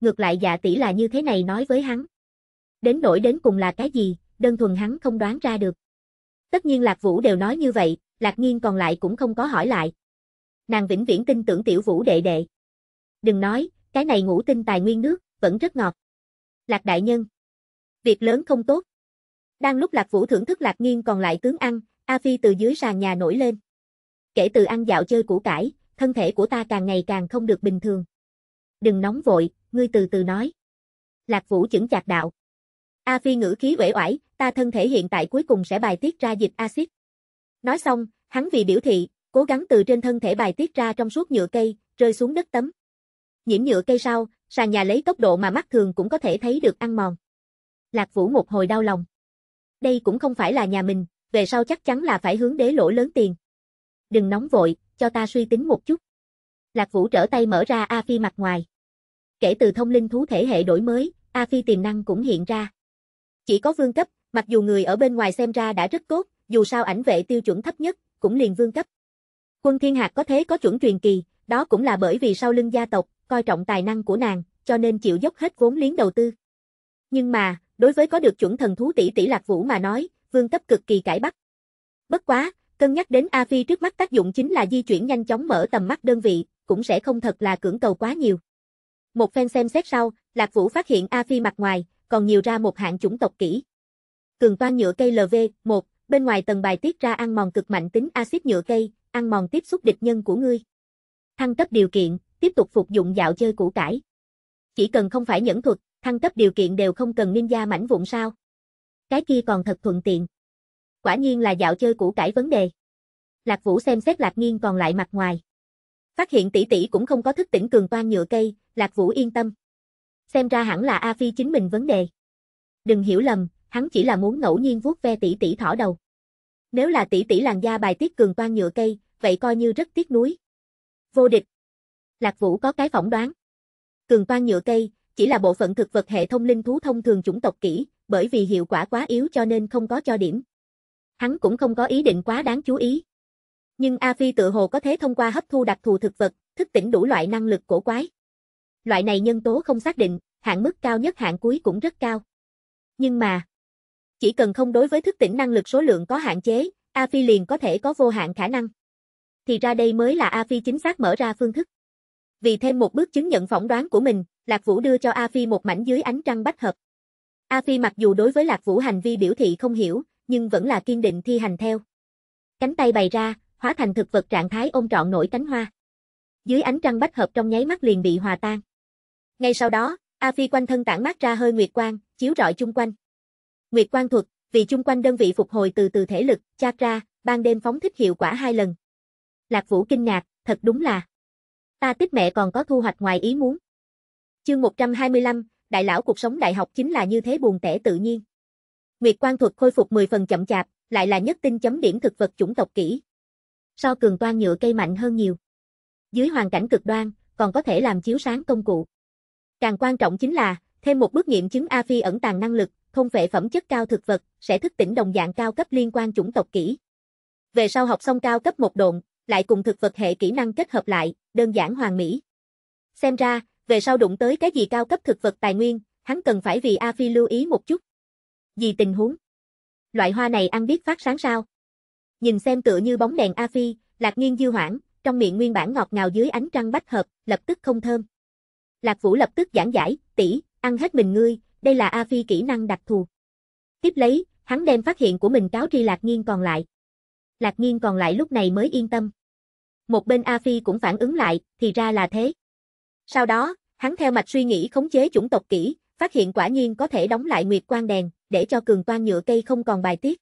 Ngược lại dạ tỷ là như thế này nói với hắn. Đến nỗi đến cùng là cái gì, đơn thuần hắn không đoán ra được. Tất nhiên Lạc Vũ đều nói như vậy, Lạc Nghiên còn lại cũng không có hỏi lại. Nàng vĩnh viễn tin tưởng tiểu Vũ đệ đệ. Đừng nói, cái này ngũ tinh tài nguyên nước, vẫn rất ngọt. Lạc đại nhân, việc lớn không tốt. Đang lúc Lạc Vũ thưởng thức Lạc Nghiên còn lại tướng ăn, A Phi từ dưới sàn nhà nổi lên. Kể từ ăn dạo chơi củ cải, thân thể của ta càng ngày càng không được bình thường. Đừng nóng vội, ngươi từ từ nói. Lạc Vũ chững chạc đạo. A Phi ngữ khí uể oải, ta thân thể hiện tại cuối cùng sẽ bài tiết ra dịch axit. Nói xong, hắn vì biểu thị, cố gắng từ trên thân thể bài tiết ra trong suốt nhựa cây, rơi xuống đất tấm. Nhiễm nhựa cây sau, sàn nhà lấy tốc độ mà mắt thường cũng có thể thấy được ăn mòn. Lạc Vũ một hồi đau lòng. Đây cũng không phải là nhà mình, về sau chắc chắn là phải hướng đế lỗ lớn tiền. Đừng nóng vội, cho ta suy tính một chút. Lạc Vũ trở tay mở ra A Phi mặt ngoài. Kể từ thông linh thú thể hệ đổi mới, A Phi tiềm năng cũng hiện ra. Chỉ có vương cấp, mặc dù người ở bên ngoài xem ra đã rất tốt, dù sao ảnh vệ tiêu chuẩn thấp nhất, cũng liền vương cấp. Quân Thiên Hạc có thế có chuẩn truyền kỳ, đó cũng là bởi vì sau lưng gia tộc, coi trọng tài năng của nàng, cho nên chịu dốc hết vốn liếng đầu tư. Nhưng mà, đối với có được chuẩn thần thú tỷ tỷ Lạc Vũ mà nói, vương cấp cực kỳ cải bắt. Bất quá, cân nhắc đến A Phi trước mắt tác dụng chính là di chuyển nhanh chóng mở tầm mắt đơn vị, cũng sẽ không thật là cưỡng cầu quá nhiều. Một phen xem xét sau, Lạc Vũ phát hiện A Phi mặt ngoài, còn nhiều ra một hạng chủng tộc kỹ. Cường toan nhựa cây LV1, bên ngoài tầng bài tiết ra ăn mòn cực mạnh tính axit nhựa cây, ăn mòn tiếp xúc địch nhân của ngươi. Thăng cấp điều kiện, tiếp tục phục dụng dạo chơi củ cải. Chỉ cần không phải nhẫn thuật, Thăng cấp điều kiện đều không cần ninja mảnh vụn sao. Cái kia còn thật thuận tiện. Quả nhiên là dạo chơi củ cải vấn đề. Lạc Vũ xem xét Lạc Nghiên còn lại mặt ngoài. Phát hiện tỷ tỷ cũng không có thức tỉnh cường toan nhựa cây, Lạc Vũ yên tâm. Xem ra hẳn là A Phi chính mình vấn đề. Đừng hiểu lầm, hắn chỉ là muốn ngẫu nhiên vuốt ve tỷ tỷ thỏ đầu. Nếu là tỷ tỷ làn da bài tiết cường toan nhựa cây, vậy coi như rất tiếc núi. Vô địch. Lạc Vũ có cái phỏng đoán. Cường toan nhựa cây, chỉ là bộ phận thực vật hệ thông linh thú thông thường chủng tộc kỹ, bởi vì hiệu quả quá yếu cho nên không có cho điểm. Hắn cũng không có ý định quá đáng chú ý. Nhưng A Phi tự hồ có thế thông qua hấp thu đặc thù thực vật, thức tỉnh đủ loại năng lực cổ quái. Loại này nhân tố không xác định, hạn mức cao nhất hạn cuối cũng rất cao. Nhưng mà, chỉ cần không đối với thức tỉnh năng lực số lượng có hạn chế, A Phi liền có thể có vô hạn khả năng. Thì ra đây mới là A Phi chính xác mở ra phương thức. Vì thêm một bước chứng nhận phỏng đoán của mình, Lạc Vũ đưa cho A Phi một mảnh dưới ánh trăng bách hợp. A Phi mặc dù đối với Lạc Vũ hành vi biểu thị không hiểu, nhưng vẫn là kiên định thi hành theo. Cánh tay bày ra, hóa thành thực vật trạng thái ôm trọn nổi cánh hoa. Dưới ánh trăng bách hợp trong nháy mắt liền bị hòa tan. Ngay sau đó, A Phi quanh thân tản mát ra hơi nguyệt quang, chiếu rọi chung quanh. Nguyệt quang thuật, vì chung quanh đơn vị phục hồi từ từ thể lực, chakra, ban đêm phóng thích hiệu quả hai lần. Lạc Vũ kinh ngạc, thật đúng là. Ta tích mẹ còn có thu hoạch ngoài ý muốn. Chương 125, Đại lão cuộc sống đại học chính là như thế buồn tẻ tự nhiên. Nguyệt Quang thuật khôi phục 10 phần chậm chạp, lại là nhất tinh chấm điểm thực vật chủng tộc kỹ. So cường toan nhựa cây mạnh hơn nhiều. Dưới hoàn cảnh cực đoan, còn có thể làm chiếu sáng công cụ. Càng quan trọng chính là, thêm một bước nghiệm chứng A Phi ẩn tàng năng lực, thông vệ phẩm chất cao thực vật, sẽ thức tỉnh đồng dạng cao cấp liên quan chủng tộc kỹ. Về sau học xong cao cấp một độn, lại cùng thực vật hệ kỹ năng kết hợp lại, đơn giản hoàn mỹ. Xem ra, về sau đụng tới cái gì cao cấp thực vật tài nguyên, hắn cần phải vì A Phi lưu ý một chút. Vì tình huống? Loại hoa này ăn biết phát sáng sao? Nhìn xem tựa như bóng đèn A Phi, lạc nghiên dư hoảng, trong miệng nguyên bản ngọt ngào dưới ánh trăng bách hợp, lập tức không thơm. Lạc Vũ lập tức giảng giải, tỷ, ăn hết mình ngươi, đây là A Phi kỹ năng đặc thù. Tiếp lấy, hắn đem phát hiện của mình cáo tri Lạc Nghiên còn lại. Lạc Nghiên còn lại lúc này mới yên tâm. Một bên A Phi cũng phản ứng lại, thì ra là thế. Sau đó, hắn theo mạch suy nghĩ khống chế chủng tộc kỹ, phát hiện quả nhiên có thể đóng lại nguyệt quang đèn, để cho cường toan nhựa cây không còn bài tiết.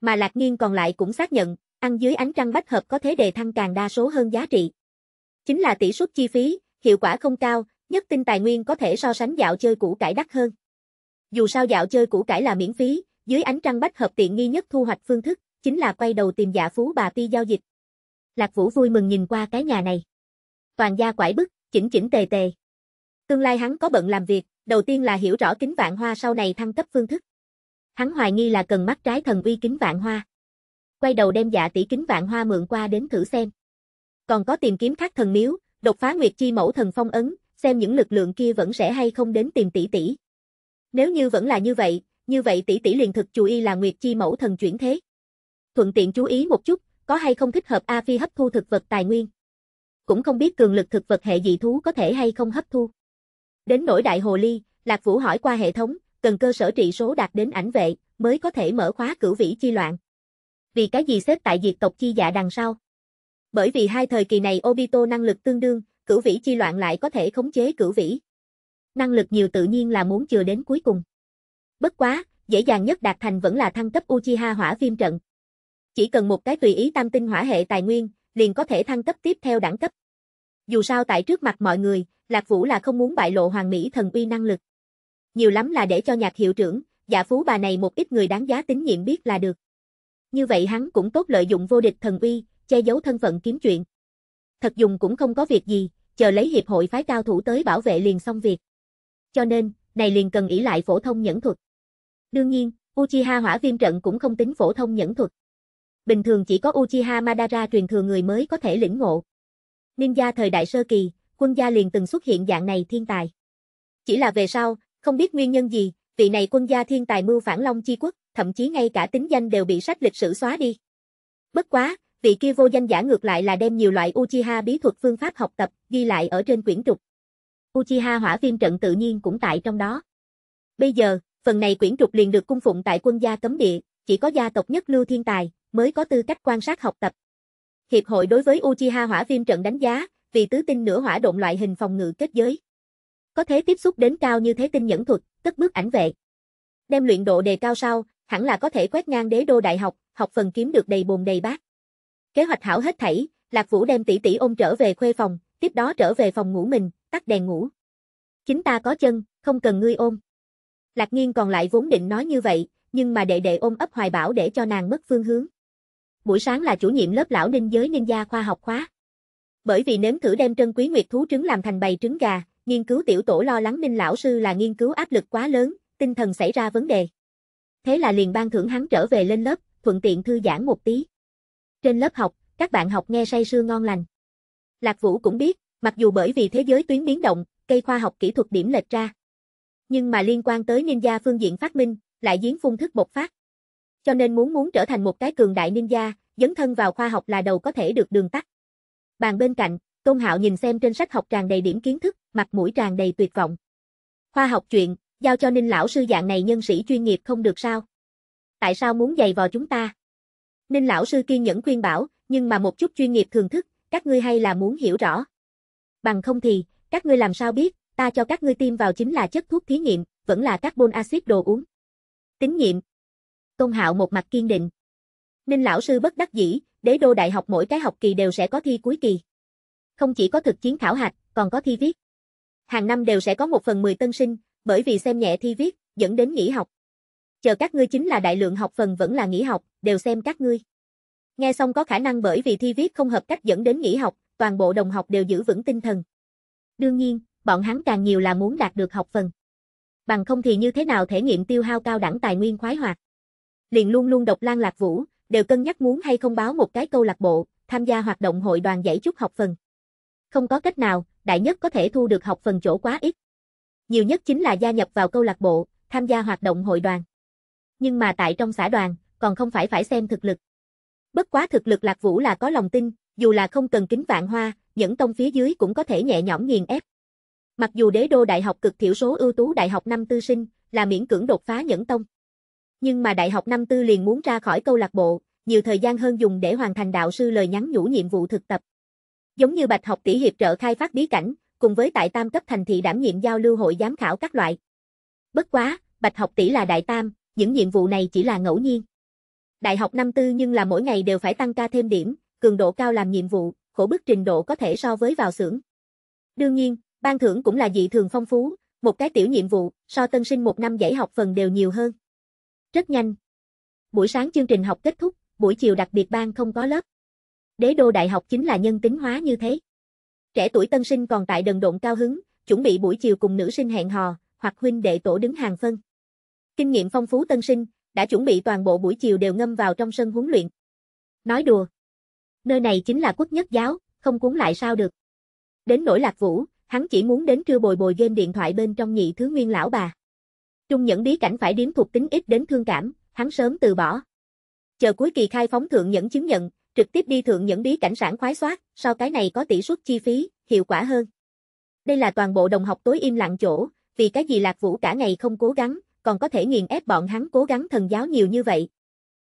Mà Lạc Nghiên còn lại cũng xác nhận, ăn dưới ánh trăng bách hợp có thể đề thăng càng đa số hơn giá trị. Chính là tỷ suất chi phí, hiệu quả không cao, nhất tinh tài nguyên có thể so sánh dạo chơi củ cải đắt hơn. Dù sao dạo chơi củ cải là miễn phí, dưới ánh trăng bách hợp tiện nghi nhất thu hoạch phương thức, chính là quay đầu tìm giả dạ phú bà ti giao dịch. Lạc Vũ vui mừng nhìn qua cái nhà này. Toàn gia quải bức, chỉnh chỉnh tề tề. Tương lai hắn có bận làm việc, đầu tiên là hiểu rõ kính vạn hoa sau này thăng cấp phương thức. Hắn hoài nghi là cần mắt trái thần uy kính vạn hoa. Quay đầu đem dạ tỷ kính vạn hoa mượn qua đến thử xem. Còn có tìm kiếm khác thần miếu, đột phá nguyệt chi mẫu thần phong ấn, xem những lực lượng kia vẫn sẽ hay không đến tìm tỷ tỷ. Nếu như vẫn là như vậy, như vậy tỷ tỷ liền thực chú ý là nguyệt chi mẫu thần chuyển thế. Thuận tiện chú ý một chút, có hay không thích hợp A Phi hấp thu thực vật tài nguyên cũng không biết cường lực thực vật hệ dị thú có thể hay không hấp thu. Đến nỗi đại hồ ly, Lạc Vũ hỏi qua hệ thống, cần cơ sở trị số đạt đến ảnh vệ, mới có thể mở khóa cửu vĩ chi loạn. Vì cái gì xếp tại diệt tộc chi dạ đằng sau? Bởi vì hai thời kỳ này Obito năng lực tương đương, cửu vĩ chi loạn lại có thể khống chế cửu vĩ. Năng lực nhiều tự nhiên là muốn chừa đến cuối cùng. Bất quá, dễ dàng nhất đạt thành vẫn là thăng cấp Uchiha hỏa phim trận. Chỉ cần một cái tùy ý tam tinh hỏa hệ tài nguyên, liền có thể thăng cấp tiếp theo đẳng cấp. Dù sao tại trước mặt mọi người, Lạc Vũ là không muốn bại lộ hoàng mỹ thần uy năng lực. Nhiều lắm là để cho nhạc hiệu trưởng, giả phú bà này một ít người đáng giá tín nhiệm biết là được. Như vậy hắn cũng tốt lợi dụng vô địch thần uy, che giấu thân phận kiếm chuyện. Thật dùng cũng không có việc gì, chờ lấy hiệp hội phái cao thủ tới bảo vệ liền xong việc. Cho nên, này liền cần ỷ lại phổ thông nhẫn thuật. Đương nhiên, Uchiha hỏa viêm trận cũng không tính phổ thông nhẫn thuật bình thường chỉ có Uchiha Madara truyền thừa người mới có thể lĩnh ngộ. Ninja thời đại sơ kỳ, quân gia liền từng xuất hiện dạng này thiên tài. Chỉ là về sau, không biết nguyên nhân gì, vị này quân gia thiên tài mưu phản Long Chi Quốc, thậm chí ngay cả tính danh đều bị sách lịch sử xóa đi. Bất quá, vị kia vô danh giả ngược lại là đem nhiều loại Uchiha bí thuật phương pháp học tập ghi lại ở trên quyển trục. Uchiha hỏa viêm trận tự nhiên cũng tại trong đó. Bây giờ, phần này quyển trục liền được cung phụng tại quân gia cấm địa, chỉ có gia tộc nhất lưu thiên tài mới có tư cách quan sát học tập. Hiệp hội đối với Uchiha Hỏa Viêm trận đánh giá, vì tứ tinh nửa hỏa độn loại hình phòng ngự kết giới. Có thế tiếp xúc đến cao như thế tinh nhẫn thuật, tất bước ảnh vệ. Đem luyện độ đề cao sau, hẳn là có thể quét ngang đế đô đại học, học phần kiếm được đầy bồn đầy bát. Kế hoạch hảo hết thảy, Lạc Vũ đem tỷ tỷ ôm trở về khuê phòng, tiếp đó trở về phòng ngủ mình, tắt đèn ngủ. Chính ta có chân, không cần ngươi ôm. Lạc Nghiên còn lại vốn định nói như vậy, nhưng mà đệ đệ ôm ấp hoài bảo để cho nàng mất phương hướng buổi sáng là chủ nhiệm lớp lão ninh giới ninh gia khoa học khóa. Bởi vì nếm thử đem trân quý nguyệt thú trứng làm thành bầy trứng gà, nghiên cứu tiểu tổ lo lắng ninh lão sư là nghiên cứu áp lực quá lớn, tinh thần xảy ra vấn đề. Thế là liền ban thưởng hắn trở về lên lớp, thuận tiện thư giãn một tí. Trên lớp học, các bạn học nghe say sưa ngon lành. Lạc Vũ cũng biết, mặc dù bởi vì thế giới tuyến biến động, cây khoa học kỹ thuật điểm lệch ra. Nhưng mà liên quan tới ninja phương diện phát minh, lại giếng phun thức bộc phát. Cho nên muốn muốn trở thành một cái cường đại ninja, dấn thân vào khoa học là đầu có thể được đường tắt. Bàn bên cạnh, Tôn Hạo nhìn xem trên sách học tràn đầy điểm kiến thức, mặt mũi tràn đầy tuyệt vọng. Khoa học chuyện, giao cho Ninh lão sư dạng này nhân sĩ chuyên nghiệp không được sao? Tại sao muốn giày vò chúng ta? Ninh lão sư kiên nhẫn khuyên bảo, nhưng mà một chút chuyên nghiệp thường thức, các ngươi hay là muốn hiểu rõ. Bằng không thì, các ngươi làm sao biết, ta cho các ngươi tiêm vào chính là chất thuốc thí nghiệm, vẫn là carbon axit đồ uống. Tính nghiệm. Tôn Hạo một mặt kiên định nên lão sư bất đắc dĩ, đế đô đại học mỗi cái học kỳ đều sẽ có thi cuối kỳ. Không chỉ có thực chiến khảo hạch, còn có thi viết. Hàng năm đều sẽ có một phần mười tân sinh, bởi vì xem nhẹ thi viết, dẫn đến nghỉ học. Chờ các ngươi chính là đại lượng học phần vẫn là nghỉ học, đều xem các ngươi. Nghe xong có khả năng bởi vì thi viết không hợp cách dẫn đến nghỉ học, toàn bộ đồng học đều giữ vững tinh thần. Đương nhiên, bọn hắn càng nhiều là muốn đạt được học phần. Bằng không thì như thế nào thể nghiệm tiêu hao cao đẳng tài nguyên khoái hoạt. Liền luôn luôn độc lang lạc vũ, đều cân nhắc muốn hay không báo một cái câu lạc bộ, tham gia hoạt động hội đoàn dạy chút học phần. Không có cách nào, đại nhất có thể thu được học phần chỗ quá ít. Nhiều nhất chính là gia nhập vào câu lạc bộ, tham gia hoạt động hội đoàn. Nhưng mà tại trong xã đoàn, còn không phải phải xem thực lực. Bất quá thực lực Lạc Vũ là có lòng tin, dù là không cần kính vạn hoa, những tông phía dưới cũng có thể nhẹ nhõm nghiền ép. Mặc dù đế đô đại học cực thiểu số ưu tú đại học năm tư sinh, là miễn cưỡng đột phá những tông nhưng mà đại học năm tư liền muốn ra khỏi câu lạc bộ, nhiều thời gian hơn dùng để hoàn thành đạo sư lời nhắn nhủ nhiệm vụ thực tập. Giống như Bạch học tỷ hiệp trợ khai phát bí cảnh, cùng với tại tam cấp thành thị đảm nhiệm giao lưu hội giám khảo các loại. Bất quá, Bạch học tỷ là đại tam, những nhiệm vụ này chỉ là ngẫu nhiên. Đại học năm tư nhưng là mỗi ngày đều phải tăng ca thêm điểm, cường độ cao làm nhiệm vụ, khổ bức trình độ có thể so với vào xưởng. Đương nhiên, ban thưởng cũng là dị thường phong phú, một cái tiểu nhiệm vụ, so tân sinh một năm giải học phần đều nhiều hơn. Rất nhanh. Buổi sáng chương trình học kết thúc, buổi chiều đặc biệt ban không có lớp. Đế đô đại học chính là nhân tính hóa như thế. Trẻ tuổi tân sinh còn tại đần độn cao hứng, chuẩn bị buổi chiều cùng nữ sinh hẹn hò, hoặc huynh đệ tổ đứng hàng phân. Kinh nghiệm phong phú tân sinh, đã chuẩn bị toàn bộ buổi chiều đều ngâm vào trong sân huấn luyện. Nói đùa. Nơi này chính là quốc nhất giáo, không cuốn lại sao được. Đến nỗi lạc vũ, hắn chỉ muốn đến trưa bồi bồi game điện thoại bên trong nhị thứ nguyên lão bà. Trung Nhẫn Bí cảnh phải điếm thuộc tính ít đến thương cảm, hắn sớm từ bỏ. Chờ cuối kỳ khai phóng thượng nhẫn chứng nhận, trực tiếp đi thượng nhẫn bí cảnh sản khoái soát, sau cái này có tỷ suất chi phí, hiệu quả hơn. Đây là toàn bộ đồng học tối im lặng chỗ, vì cái gì Lạc Vũ cả ngày không cố gắng, còn có thể nghiền ép bọn hắn cố gắng thần giáo nhiều như vậy.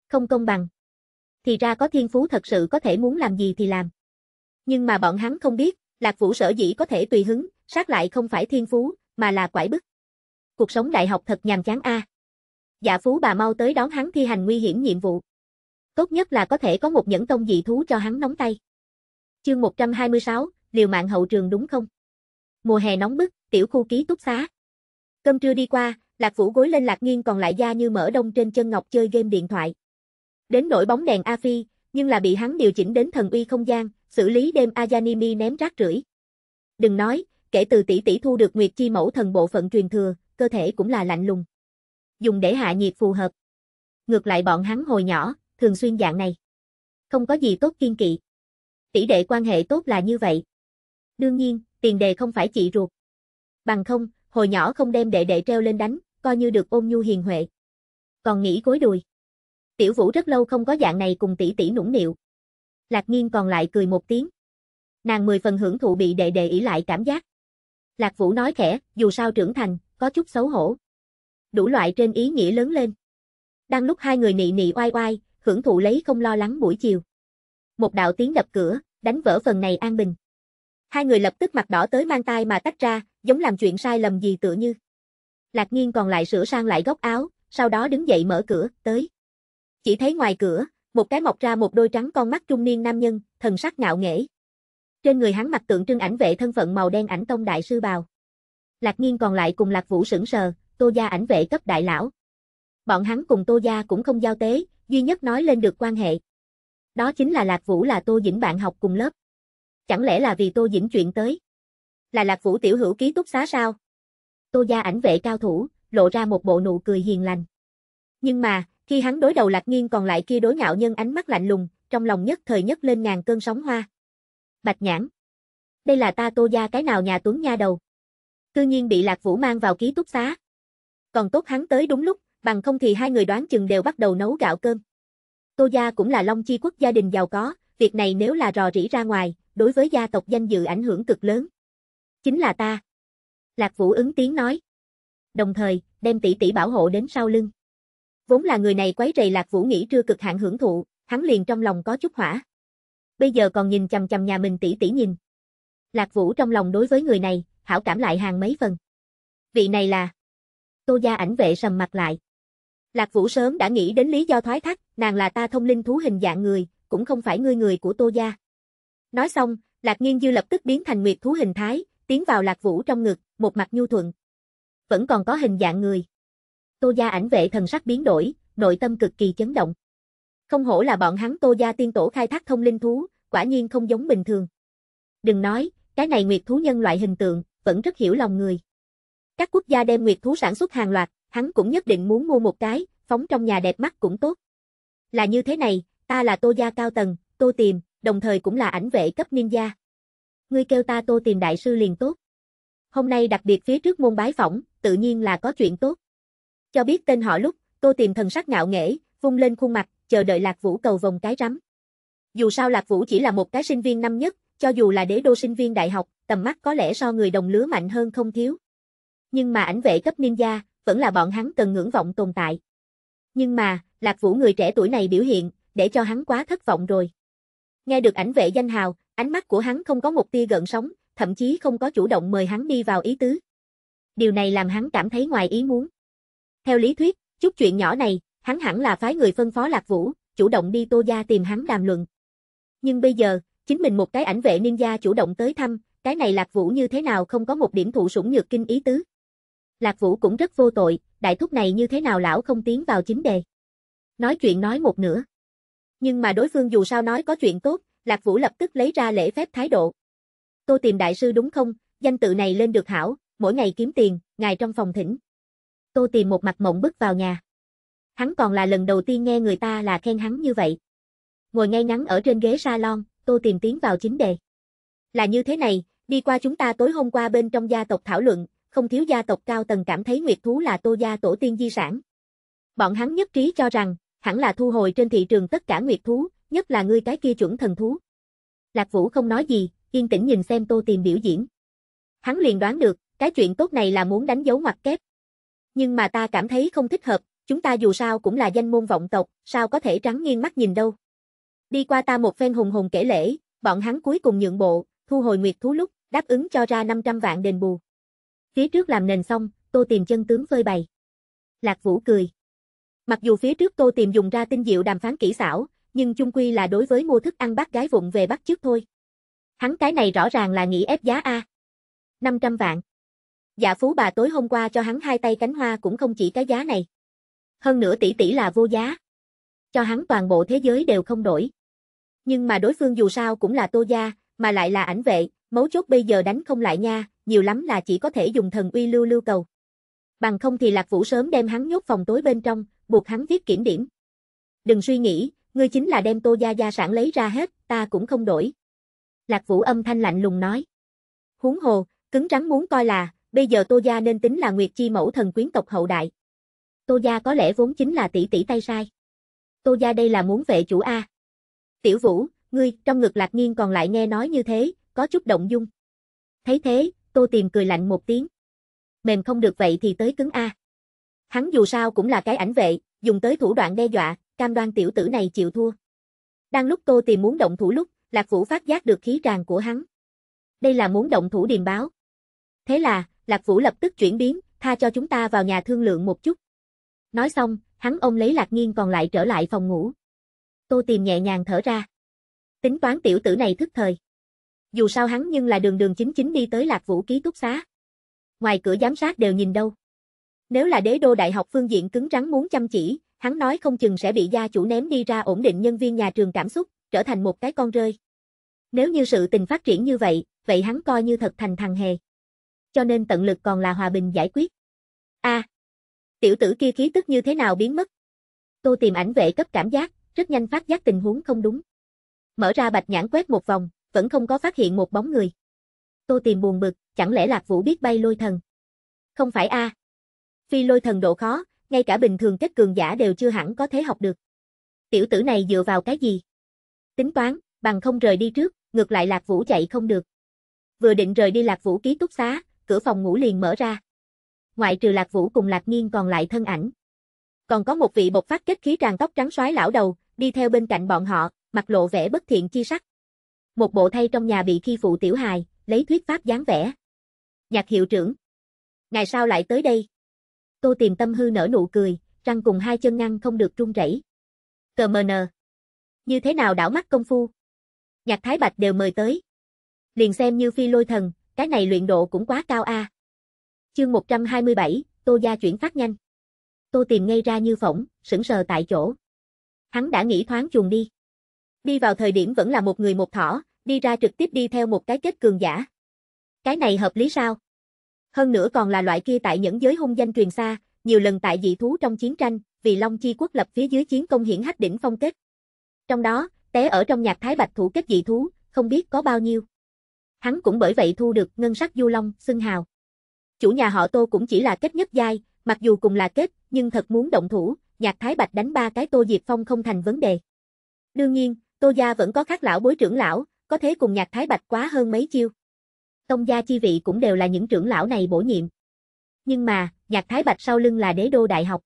Không công bằng. Thì ra có thiên phú thật sự có thể muốn làm gì thì làm. Nhưng mà bọn hắn không biết, Lạc Vũ sở dĩ có thể tùy hứng, sát lại không phải thiên phú, mà là quải bức cuộc sống đại học thật nhàm chán a. À. Dạ phú bà mau tới đón hắn thi hành nguy hiểm nhiệm vụ. Tốt nhất là có thể có một nhẫn tông dị thú cho hắn nóng tay. Chương 126, liều mạng hậu trường đúng không? Mùa hè nóng bức, tiểu khu ký túc xá. Cơm trưa đi qua, Lạc Vũ gối lên Lạc Nghiên còn lại da như mỡ đông trên chân Ngọc chơi game điện thoại. Đến nổi bóng đèn A Phi, nhưng là bị hắn điều chỉnh đến thần uy không gian, xử lý đêm Ayanimi ném rác rưởi. Đừng nói, kể từ tỷ tỷ thu được Nguyệt Chi mẫu thần bộ phận truyền thừa, cơ thể cũng là lạnh lùng. Dùng để hạ nhiệt phù hợp. Ngược lại bọn hắn hồi nhỏ, thường xuyên dạng này. Không có gì tốt kiên kỵ. Tỷ đệ quan hệ tốt là như vậy. Đương nhiên, tiền đề không phải chị ruột. Bằng không, hồi nhỏ không đem đệ đệ treo lên đánh, coi như được ôm nhu hiền huệ. Còn nghĩ gối đùi. Tiểu Vũ rất lâu không có dạng này cùng tỷ tỷ nũng nịu. Lạc Nghiên còn lại cười một tiếng. Nàng mười phần hưởng thụ bị đệ đệ ỷ lại cảm giác. Lạc Vũ nói khẽ, dù sao trưởng thành, có chút xấu hổ. Đủ loại trên ý nghĩa lớn lên. Đang lúc hai người nị nị oai oai, hưởng thụ lấy không lo lắng buổi chiều. Một đạo tiếng đập cửa, đánh vỡ phần này an bình. Hai người lập tức mặt đỏ tới mang tay mà tách ra, giống làm chuyện sai lầm gì tựa như. Lạc nhiên còn lại sửa sang lại góc áo, sau đó đứng dậy mở cửa, tới. Chỉ thấy ngoài cửa, một cái mọc ra một đôi trắng con mắt trung niên nam nhân, thần sắc ngạo nghễ. Trên người hắn mặc tượng trưng ảnh vệ thân phận màu đen ảnh tông đại sư bào. Lạc Nghiên còn lại cùng Lạc Vũ sững sờ, Tô Gia ảnh vệ cấp đại lão. Bọn hắn cùng Tô Gia cũng không giao tế, duy nhất nói lên được quan hệ. Đó chính là Lạc Vũ là Tô Dĩnh bạn học cùng lớp. Chẳng lẽ là vì Tô Dĩnh chuyện tới? Là Lạc Vũ tiểu hữu ký túc xá sao? Tô Gia ảnh vệ cao thủ, lộ ra một bộ nụ cười hiền lành. Nhưng mà, khi hắn đối đầu Lạc Nghiên còn lại kia đối ngạo nhân ánh mắt lạnh lùng, trong lòng nhất thời nhất lên ngàn cơn sóng hoa. Bạch nhãn. Đây là ta Tô Gia cái nào nhà tuấn nha đầu cư nhiên bị Lạc Vũ mang vào ký túc xá. Còn tốt hắn tới đúng lúc, bằng không thì hai người đoán chừng đều bắt đầu nấu gạo cơm. Tô gia cũng là Long Chi quốc gia đình giàu có, việc này nếu là rò rỉ ra ngoài, đối với gia tộc danh dự ảnh hưởng cực lớn. Chính là ta. Lạc Vũ ứng tiếng nói. Đồng thời, đem tỷ tỷ bảo hộ đến sau lưng. Vốn là người này quấy rầy Lạc Vũ nghĩ chưa cực hạn hưởng thụ, hắn liền trong lòng có chút hỏa. Bây giờ còn nhìn chằm chằm nhà mình tỷ tỷ nhìn. Lạc Vũ trong lòng đối với người này, hảo cảm lại hàng mấy phần. Vị này là... Tô gia ảnh vệ sầm mặt lại. Lạc Vũ sớm đã nghĩ đến lý do thoái thác, nàng là ta thông linh thú hình dạng người, cũng không phải ngươi người của Tô gia. Nói xong, Lạc Nghiên Dư lập tức biến thành nguyệt thú hình thái, tiến vào Lạc Vũ trong ngực, một mặt nhu thuận. Vẫn còn có hình dạng người. Tô gia ảnh vệ thần sắc biến đổi, nội tâm cực kỳ chấn động. Không hổ là bọn hắn Tô gia tiên tổ khai thác thông linh thú, quả nhiên không giống bình thường. Đừng nói, cái này nguyệt thú nhân loại hình tượng, vẫn rất hiểu lòng người. Các quốc gia đem nguyệt thú sản xuất hàng loạt, hắn cũng nhất định muốn mua một cái, phóng trong nhà đẹp mắt cũng tốt. Là như thế này, ta là tô gia cao tầng, tô tìm, đồng thời cũng là ảnh vệ cấp ninja. Ngươi kêu ta tô tìm đại sư liền tốt. Hôm nay đặc biệt phía trước môn bái phỏng, tự nhiên là có chuyện tốt. Cho biết tên họ lúc, tô tìm thần sắc ngạo nghễ, vung lên khuôn mặt, chờ đợi lạc vũ cầu vòng cái rắm. Dù sao lạc vũ chỉ là một cái sinh viên năm nhất, cho dù là đế đô sinh viên đại học, tầm mắt có lẽ so người đồng lứa mạnh hơn không thiếu. Nhưng mà ảnh vệ cấp ninja, vẫn là bọn hắn cần ngưỡng vọng tồn tại. Nhưng mà, Lạc Vũ người trẻ tuổi này biểu hiện, để cho hắn quá thất vọng rồi. Nghe được ảnh vệ danh hào, ánh mắt của hắn không có một tia gần sóng, thậm chí không có chủ động mời hắn đi vào ý tứ. Điều này làm hắn cảm thấy ngoài ý muốn. Theo lý thuyết, chút chuyện nhỏ này, hắn hẳn là phái người phân phó Lạc Vũ, chủ động đi Tô Gia tìm hắn đàm luận. Nhưng bây giờ, Chính mình một cái ảnh vệ niên gia chủ động tới thăm, cái này Lạc Vũ như thế nào không có một điểm thụ sủng nhược kinh ý tứ. Lạc Vũ cũng rất vô tội, đại thúc này như thế nào lão không tiến vào chính đề. Nói chuyện nói một nửa. Nhưng mà đối phương dù sao nói có chuyện tốt, Lạc Vũ lập tức lấy ra lễ phép thái độ. Tô tìm đại sư đúng không, danh tự này lên được hảo, mỗi ngày kiếm tiền, ngài trong phòng thỉnh. Tô tìm một mặt mộng bước vào nhà. Hắn còn là lần đầu tiên nghe người ta là khen hắn như vậy. Ngồi ngay ngắn ở trên ghế salon, Tô Tiền tiến vào chính đề. Là như thế này, đi qua chúng ta tối hôm qua bên trong gia tộc thảo luận, không thiếu gia tộc cao tầng cảm thấy Nguyệt Thú là Tô gia tổ tiên di sản. Bọn hắn nhất trí cho rằng, hẳn là thu hồi trên thị trường tất cả Nguyệt Thú, nhất là ngươi cái kia chuẩn thần thú. Lạc Vũ không nói gì, yên tĩnh nhìn xem Tô Tiền biểu diễn. Hắn liền đoán được, cái chuyện tốt này là muốn đánh dấu ngoặc kép. Nhưng mà ta cảm thấy không thích hợp, chúng ta dù sao cũng là danh môn vọng tộc, sao có thể trắng nghiêng mắt nhìn đâu. Đi qua ta một phen hùng hùng kể lễ, bọn hắn cuối cùng nhượng bộ, thu hồi nguyệt thú lúc, đáp ứng cho ra 500 vạn đền bù. Phía trước làm nền xong, tô tìm chân tướng phơi bày. Lạc Vũ cười. Mặc dù phía trước tô tìm dùng ra tinh diệu đàm phán kỹ xảo, nhưng chung quy là đối với mua thức ăn bác gái vụng về bắt trước thôi. Hắn cái này rõ ràng là nghĩ ép giá A. 500 vạn. Dạ phú bà tối hôm qua cho hắn hai tay cánh hoa cũng không chỉ cái giá này. Hơn nữa tỷ tỷ là vô giá. Cho hắn toàn bộ thế giới đều không đổi. Nhưng mà đối phương dù sao cũng là Tô Gia, mà lại là ảnh vệ, mấu chốt bây giờ đánh không lại nha, nhiều lắm là chỉ có thể dùng thần uy lưu lưu cầu. Bằng không thì Lạc Vũ sớm đem hắn nhốt phòng tối bên trong, buộc hắn viết kiểm điểm. Đừng suy nghĩ, ngươi chính là đem Tô Gia gia sản lấy ra hết, ta cũng không đổi. Lạc Vũ âm thanh lạnh lùng nói. Huống hồ, cứng rắn muốn coi là, bây giờ Tô Gia nên tính là Nguyệt Chi mẫu thần quyến tộc hậu đại. Tô Gia có lẽ vốn chính là tỷ tỷ tay sai. Tô Gia đây là muốn vệ chủ A. Tiểu Vũ, ngươi, trong ngực lạc nghiên còn lại nghe nói như thế, có chút động dung. Thấy thế, tô tìm cười lạnh một tiếng. Mềm không được vậy thì tới cứng A. Hắn dù sao cũng là cái ảnh vệ, dùng tới thủ đoạn đe dọa, cam đoan tiểu tử này chịu thua. Đang lúc tô tìm muốn động thủ lúc, lạc vũ phát giác được khí tràn của hắn. Đây là muốn động thủ điềm báo. Thế là, lạc vũ lập tức chuyển biến, tha cho chúng ta vào nhà thương lượng một chút. Nói xong, hắn ông lấy lạc nghiên còn lại trở lại phòng ngủ. Tô tìm nhẹ nhàng thở ra. Tính toán tiểu tử này thức thời. Dù sao hắn nhưng là đường đường chính chính đi tới lạc vũ ký túc xá. Ngoài cửa giám sát đều nhìn đâu. Nếu là đế đô đại học phương diện cứng rắn muốn chăm chỉ, hắn nói không chừng sẽ bị gia chủ ném đi ra ổn định nhân viên nhà trường cảm xúc, trở thành một cái con rơi. Nếu như sự tình phát triển như vậy, vậy hắn coi như thật thành thằng hề. Cho nên tận lực còn là hòa bình giải quyết. a à, tiểu tử kia khí tức như thế nào biến mất? Tô tìm ảnh vệ cấp cảm giác, rất nhanh phát giác tình huống không đúng. Mở ra bạch nhãn quét một vòng, vẫn không có phát hiện một bóng người. Tô tìm buồn bực, chẳng lẽ Lạc Vũ biết bay lôi thần? Không phải a. Phi lôi thần độ khó, ngay cả bình thường kết cường giả đều chưa hẳn có thể học được. Tiểu tử này dựa vào cái gì? Tính toán, bằng không rời đi trước, ngược lại Lạc Vũ chạy không được. Vừa định rời đi Lạc Vũ ký túc xá, cửa phòng ngủ liền mở ra. Ngoại trừ Lạc Vũ cùng Lạc Nghiên còn lại thân ảnh. Còn có một vị bộc phát kết khí tràn tóc trắng xoái lão đầu, đi theo bên cạnh bọn họ, mặt lộ vẻ bất thiện chi sắc. Một bộ thay trong nhà bị khi phụ tiểu hài, lấy thuyết pháp dáng vẻ. Nhạc hiệu trưởng. Ngày sau lại tới đây? Tô tìm tâm hư nở nụ cười, răng cùng hai chân ngăn không được trung rẩy. Cờ mờ nờ. Như thế nào đảo mắt công phu? Nhạc Thái Bạch đều mời tới. Liền xem như phi lôi thần, cái này luyện độ cũng quá cao a. À. Chương 127, Tô gia chuyển phát nhanh. Tô tìm ngay ra như phỏng, sững sờ tại chỗ hắn đã nghĩ thoáng chuồng đi. Đi vào thời điểm vẫn là một người một thỏ, đi ra trực tiếp đi theo một cái kết cường giả. Cái này hợp lý sao? Hơn nữa còn là loại kia tại những giới hung danh truyền xa, nhiều lần tại dị thú trong chiến tranh, vì Long Chi quốc lập phía dưới chiến công hiển hách đỉnh phong kết. Trong đó, té ở trong nhạc thái bạch thủ kết dị thú, không biết có bao nhiêu. Hắn cũng bởi vậy thu được ngân sắc du long, xưng hào. Chủ nhà họ Tô cũng chỉ là kết nhất giai, mặc dù cùng là kết, nhưng thật muốn động thủ, Nhạc Thái Bạch đánh ba cái Tô Diệp Phong không thành vấn đề. Đương nhiên, Tô gia vẫn có khác lão bối trưởng lão, có thế cùng Nhạc Thái Bạch quá hơn mấy chiêu. Tông gia chi vị cũng đều là những trưởng lão này bổ nhiệm. Nhưng mà, Nhạc Thái Bạch sau lưng là Đế đô đại học.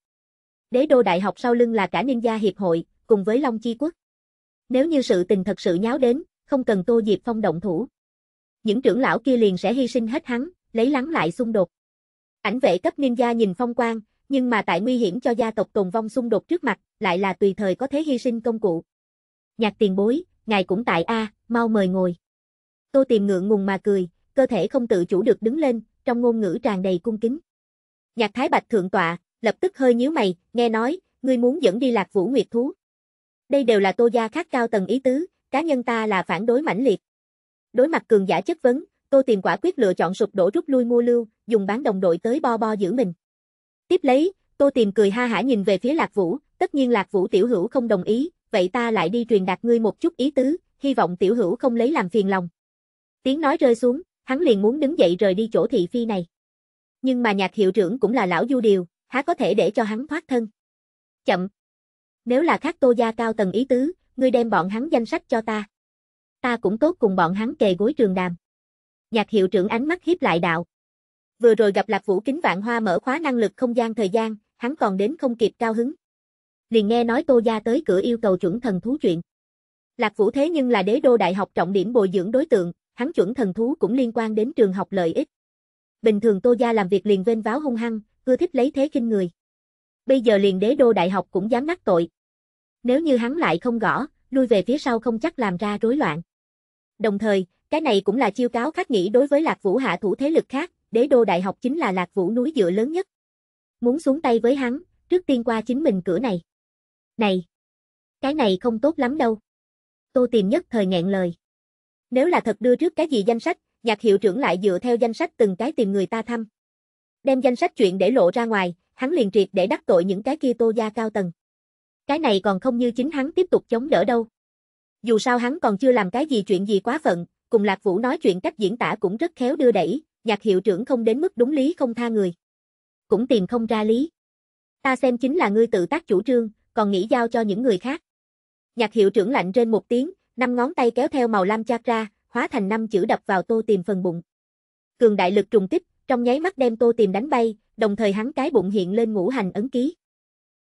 Đế đô đại học sau lưng là cả Ninh gia hiệp hội, cùng với Long chi quốc. Nếu như sự tình thật sự nháo đến, không cần Tô Diệp Phong động thủ. Những trưởng lão kia liền sẽ hy sinh hết hắn, lấy lắng lại xung đột. Ảnh vệ cấp ninh gia nhìn phong quang, nhưng mà tại nguy hiểm cho gia tộc tồn vong xung đột trước mặt, lại là tùy thời có thế hy sinh công cụ. Nhạc tiền bối, ngài cũng tại A, mau mời ngồi. Tô tìm ngượng ngùng mà cười, cơ thể không tự chủ được đứng lên, trong ngôn ngữ tràn đầy cung kính. Nhạc thái bạch thượng tọa, lập tức hơi nhíu mày, nghe nói, ngươi muốn dẫn đi lạc vũ nguyệt thú. Đây đều là tô gia khác cao tầng ý tứ, cá nhân ta là phản đối mãnh liệt. Đối mặt cường giả chất vấn, tô tìm quả quyết lựa chọn sụp đổ rút lui mua lưu, dùng bán đồng đội tới bo bo giữ mình. Tiếp lấy, Tô Tiềm cười ha hả nhìn về phía Lạc Vũ, tất nhiên Lạc Vũ tiểu hữu không đồng ý, vậy ta lại đi truyền đạt ngươi một chút ý tứ, hy vọng tiểu hữu không lấy làm phiền lòng. Tiếng nói rơi xuống, hắn liền muốn đứng dậy rời đi chỗ thị phi này. Nhưng mà nhạc hiệu trưởng cũng là lão du điều, há có thể để cho hắn thoát thân. Chậm. Nếu là khác tô gia cao tầng ý tứ, ngươi đem bọn hắn danh sách cho ta. Ta cũng tốt cùng bọn hắn kề gối trường đàm. Nhạc hiệu trưởng ánh mắt hiếp lại đạo vừa rồi gặp Lạc Vũ Kính Vạn Hoa mở khóa năng lực không gian thời gian, hắn còn đến không kịp cao hứng. Liền nghe nói Tô Gia tới cửa yêu cầu chuẩn thần thú chuyện. Lạc Vũ thế nhưng là đế đô đại học trọng điểm bồi dưỡng đối tượng, hắn chuẩn thần thú cũng liên quan đến trường học lợi ích. Bình thường Tô Gia làm việc liền vênh váo hung hăng, ưa thích lấy thế kinh người. Bây giờ liền đế đô đại học cũng dám nắc tội. Nếu như hắn lại không gõ, lui về phía sau không chắc làm ra rối loạn. Đồng thời, cái này cũng là chiêu cáo khắc nghĩ đối với Lạc Vũ hạ thủ thế lực khác, đế đô đại học chính là lạc vũ núi dựa lớn nhất. Muốn xuống tay với hắn, trước tiên qua chính mình cửa này. Này! Cái này không tốt lắm đâu. Tô tìm nhất thời nghẹn lời. Nếu là thật đưa trước cái gì danh sách, nhạc hiệu trưởng lại dựa theo danh sách từng cái tìm người ta thăm. Đem danh sách chuyện để lộ ra ngoài, hắn liền triệt để đắc tội những cái kia tô gia cao tầng. Cái này còn không như chính hắn tiếp tục chống đỡ đâu. Dù sao hắn còn chưa làm cái gì chuyện gì quá phận, cùng Lạc Vũ nói chuyện cách diễn tả cũng rất khéo đưa đẩy, nhạc hiệu trưởng không đến mức đúng lý không tha người. Cũng tìm không ra lý. Ta xem chính là ngươi tự tác chủ trương, còn nghĩ giao cho những người khác. Nhạc hiệu trưởng lạnh trên một tiếng, năm ngón tay kéo theo màu lam chakra, hóa thành năm chữ đập vào tô tìm phần bụng. Cường đại lực trùng tích, trong nháy mắt đem tô tìm đánh bay, đồng thời hắn cái bụng hiện lên ngũ hành ấn ký.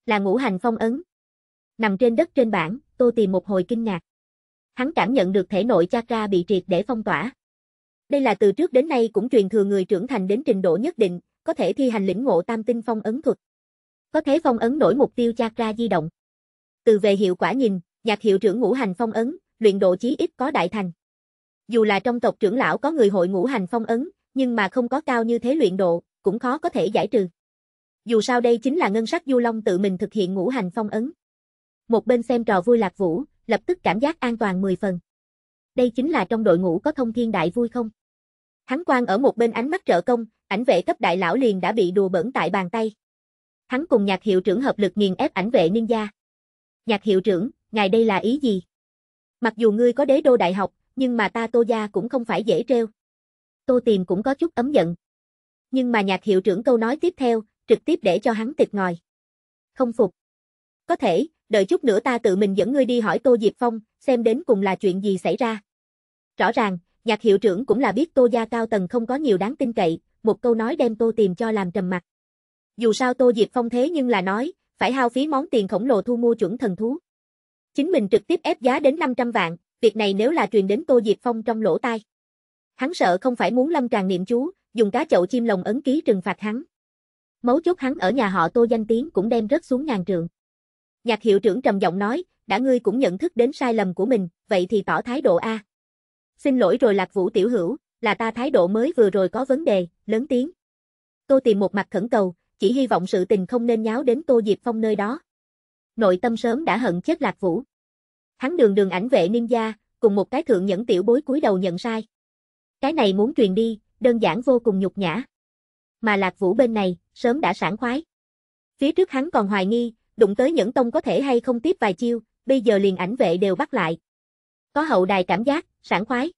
Là ngũ hành phong ấn. Nằm trên đất trên bảng, tô tìm một hồi kinh ngạc. Hắn cảm nhận được thể nội chakra bị triệt để phong tỏa. Đây là từ trước đến nay cũng truyền thừa người trưởng thành đến trình độ nhất định, có thể thi hành lĩnh ngộ tam tinh phong ấn thuật. Có thế phong ấn nổi mục tiêu chakra di động. Từ về hiệu quả nhìn, nhạc hiệu trưởng ngũ hành phong ấn, luyện độ chí ít có đại thành. Dù là trong tộc trưởng lão có người hội ngũ hành phong ấn, nhưng mà không có cao như thế luyện độ, cũng khó có thể giải trừ. Dù sao đây chính là ngân sắc du long tự mình thực hiện ngũ hành phong ấn. Một bên xem trò vui lạc vũ, lập tức cảm giác an toàn 10 phần đây chính là trong đội ngũ có thông thiên đại vui không? Hắn quan ở một bên ánh mắt trợ công, ảnh vệ cấp đại lão liền đã bị đùa bẩn tại bàn tay. Hắn cùng nhạc hiệu trưởng hợp lực nghiền ép ảnh vệ ninja. Nhạc hiệu trưởng, ngài đây là ý gì? Mặc dù ngươi có đế đô đại học, nhưng mà ta tô gia cũng không phải dễ treo. Tô tìm cũng có chút ấm giận. Nhưng mà nhạc hiệu trưởng câu nói tiếp theo, trực tiếp để cho hắn tịch ngòi. Không phục. Có thể, đợi chút nữa ta tự mình dẫn ngươi đi hỏi Tô Diệp Phong, xem đến cùng là chuyện gì xảy ra. Rõ ràng, nhạc hiệu trưởng cũng là biết Tô gia cao tầng không có nhiều đáng tin cậy, một câu nói đem Tô tìm cho làm trầm mặt. Dù sao Tô Diệp Phong thế nhưng là nói, phải hao phí món tiền khổng lồ thu mua chuẩn thần thú. Chính mình trực tiếp ép giá đến 500 vạn, việc này nếu là truyền đến Tô Diệp Phong trong lỗ tai. Hắn sợ không phải muốn lâm tràn niệm chú, dùng cá chậu chim lồng ấn ký trừng phạt hắn. Mấu chốt hắn ở nhà họ Tô danh tiếng cũng đem rớt xuống ngàn trượng. Nhạc hiệu trưởng trầm giọng nói, đã ngươi cũng nhận thức đến sai lầm của mình, vậy thì tỏ thái độ A. Xin lỗi rồi lạc vũ tiểu hữu, là ta thái độ mới vừa rồi có vấn đề, lớn tiếng. tôi tìm một mặt khẩn cầu, chỉ hy vọng sự tình không nên nháo đến Tô Diệp Phong nơi đó. Nội tâm sớm đã hận chết lạc vũ. Hắn đường đường ảnh vệ niêm gia, cùng một cái thượng nhẫn tiểu bối cúi đầu nhận sai. Cái này muốn truyền đi, đơn giản vô cùng nhục nhã. Mà lạc vũ bên này, sớm đã sảng khoái. Phía trước hắn còn hoài nghi, đụng tới những tông có thể hay không tiếp vài chiêu, bây giờ liền ảnh vệ đều bắt lại. Có hậu đài cảm giác, sảng khoái.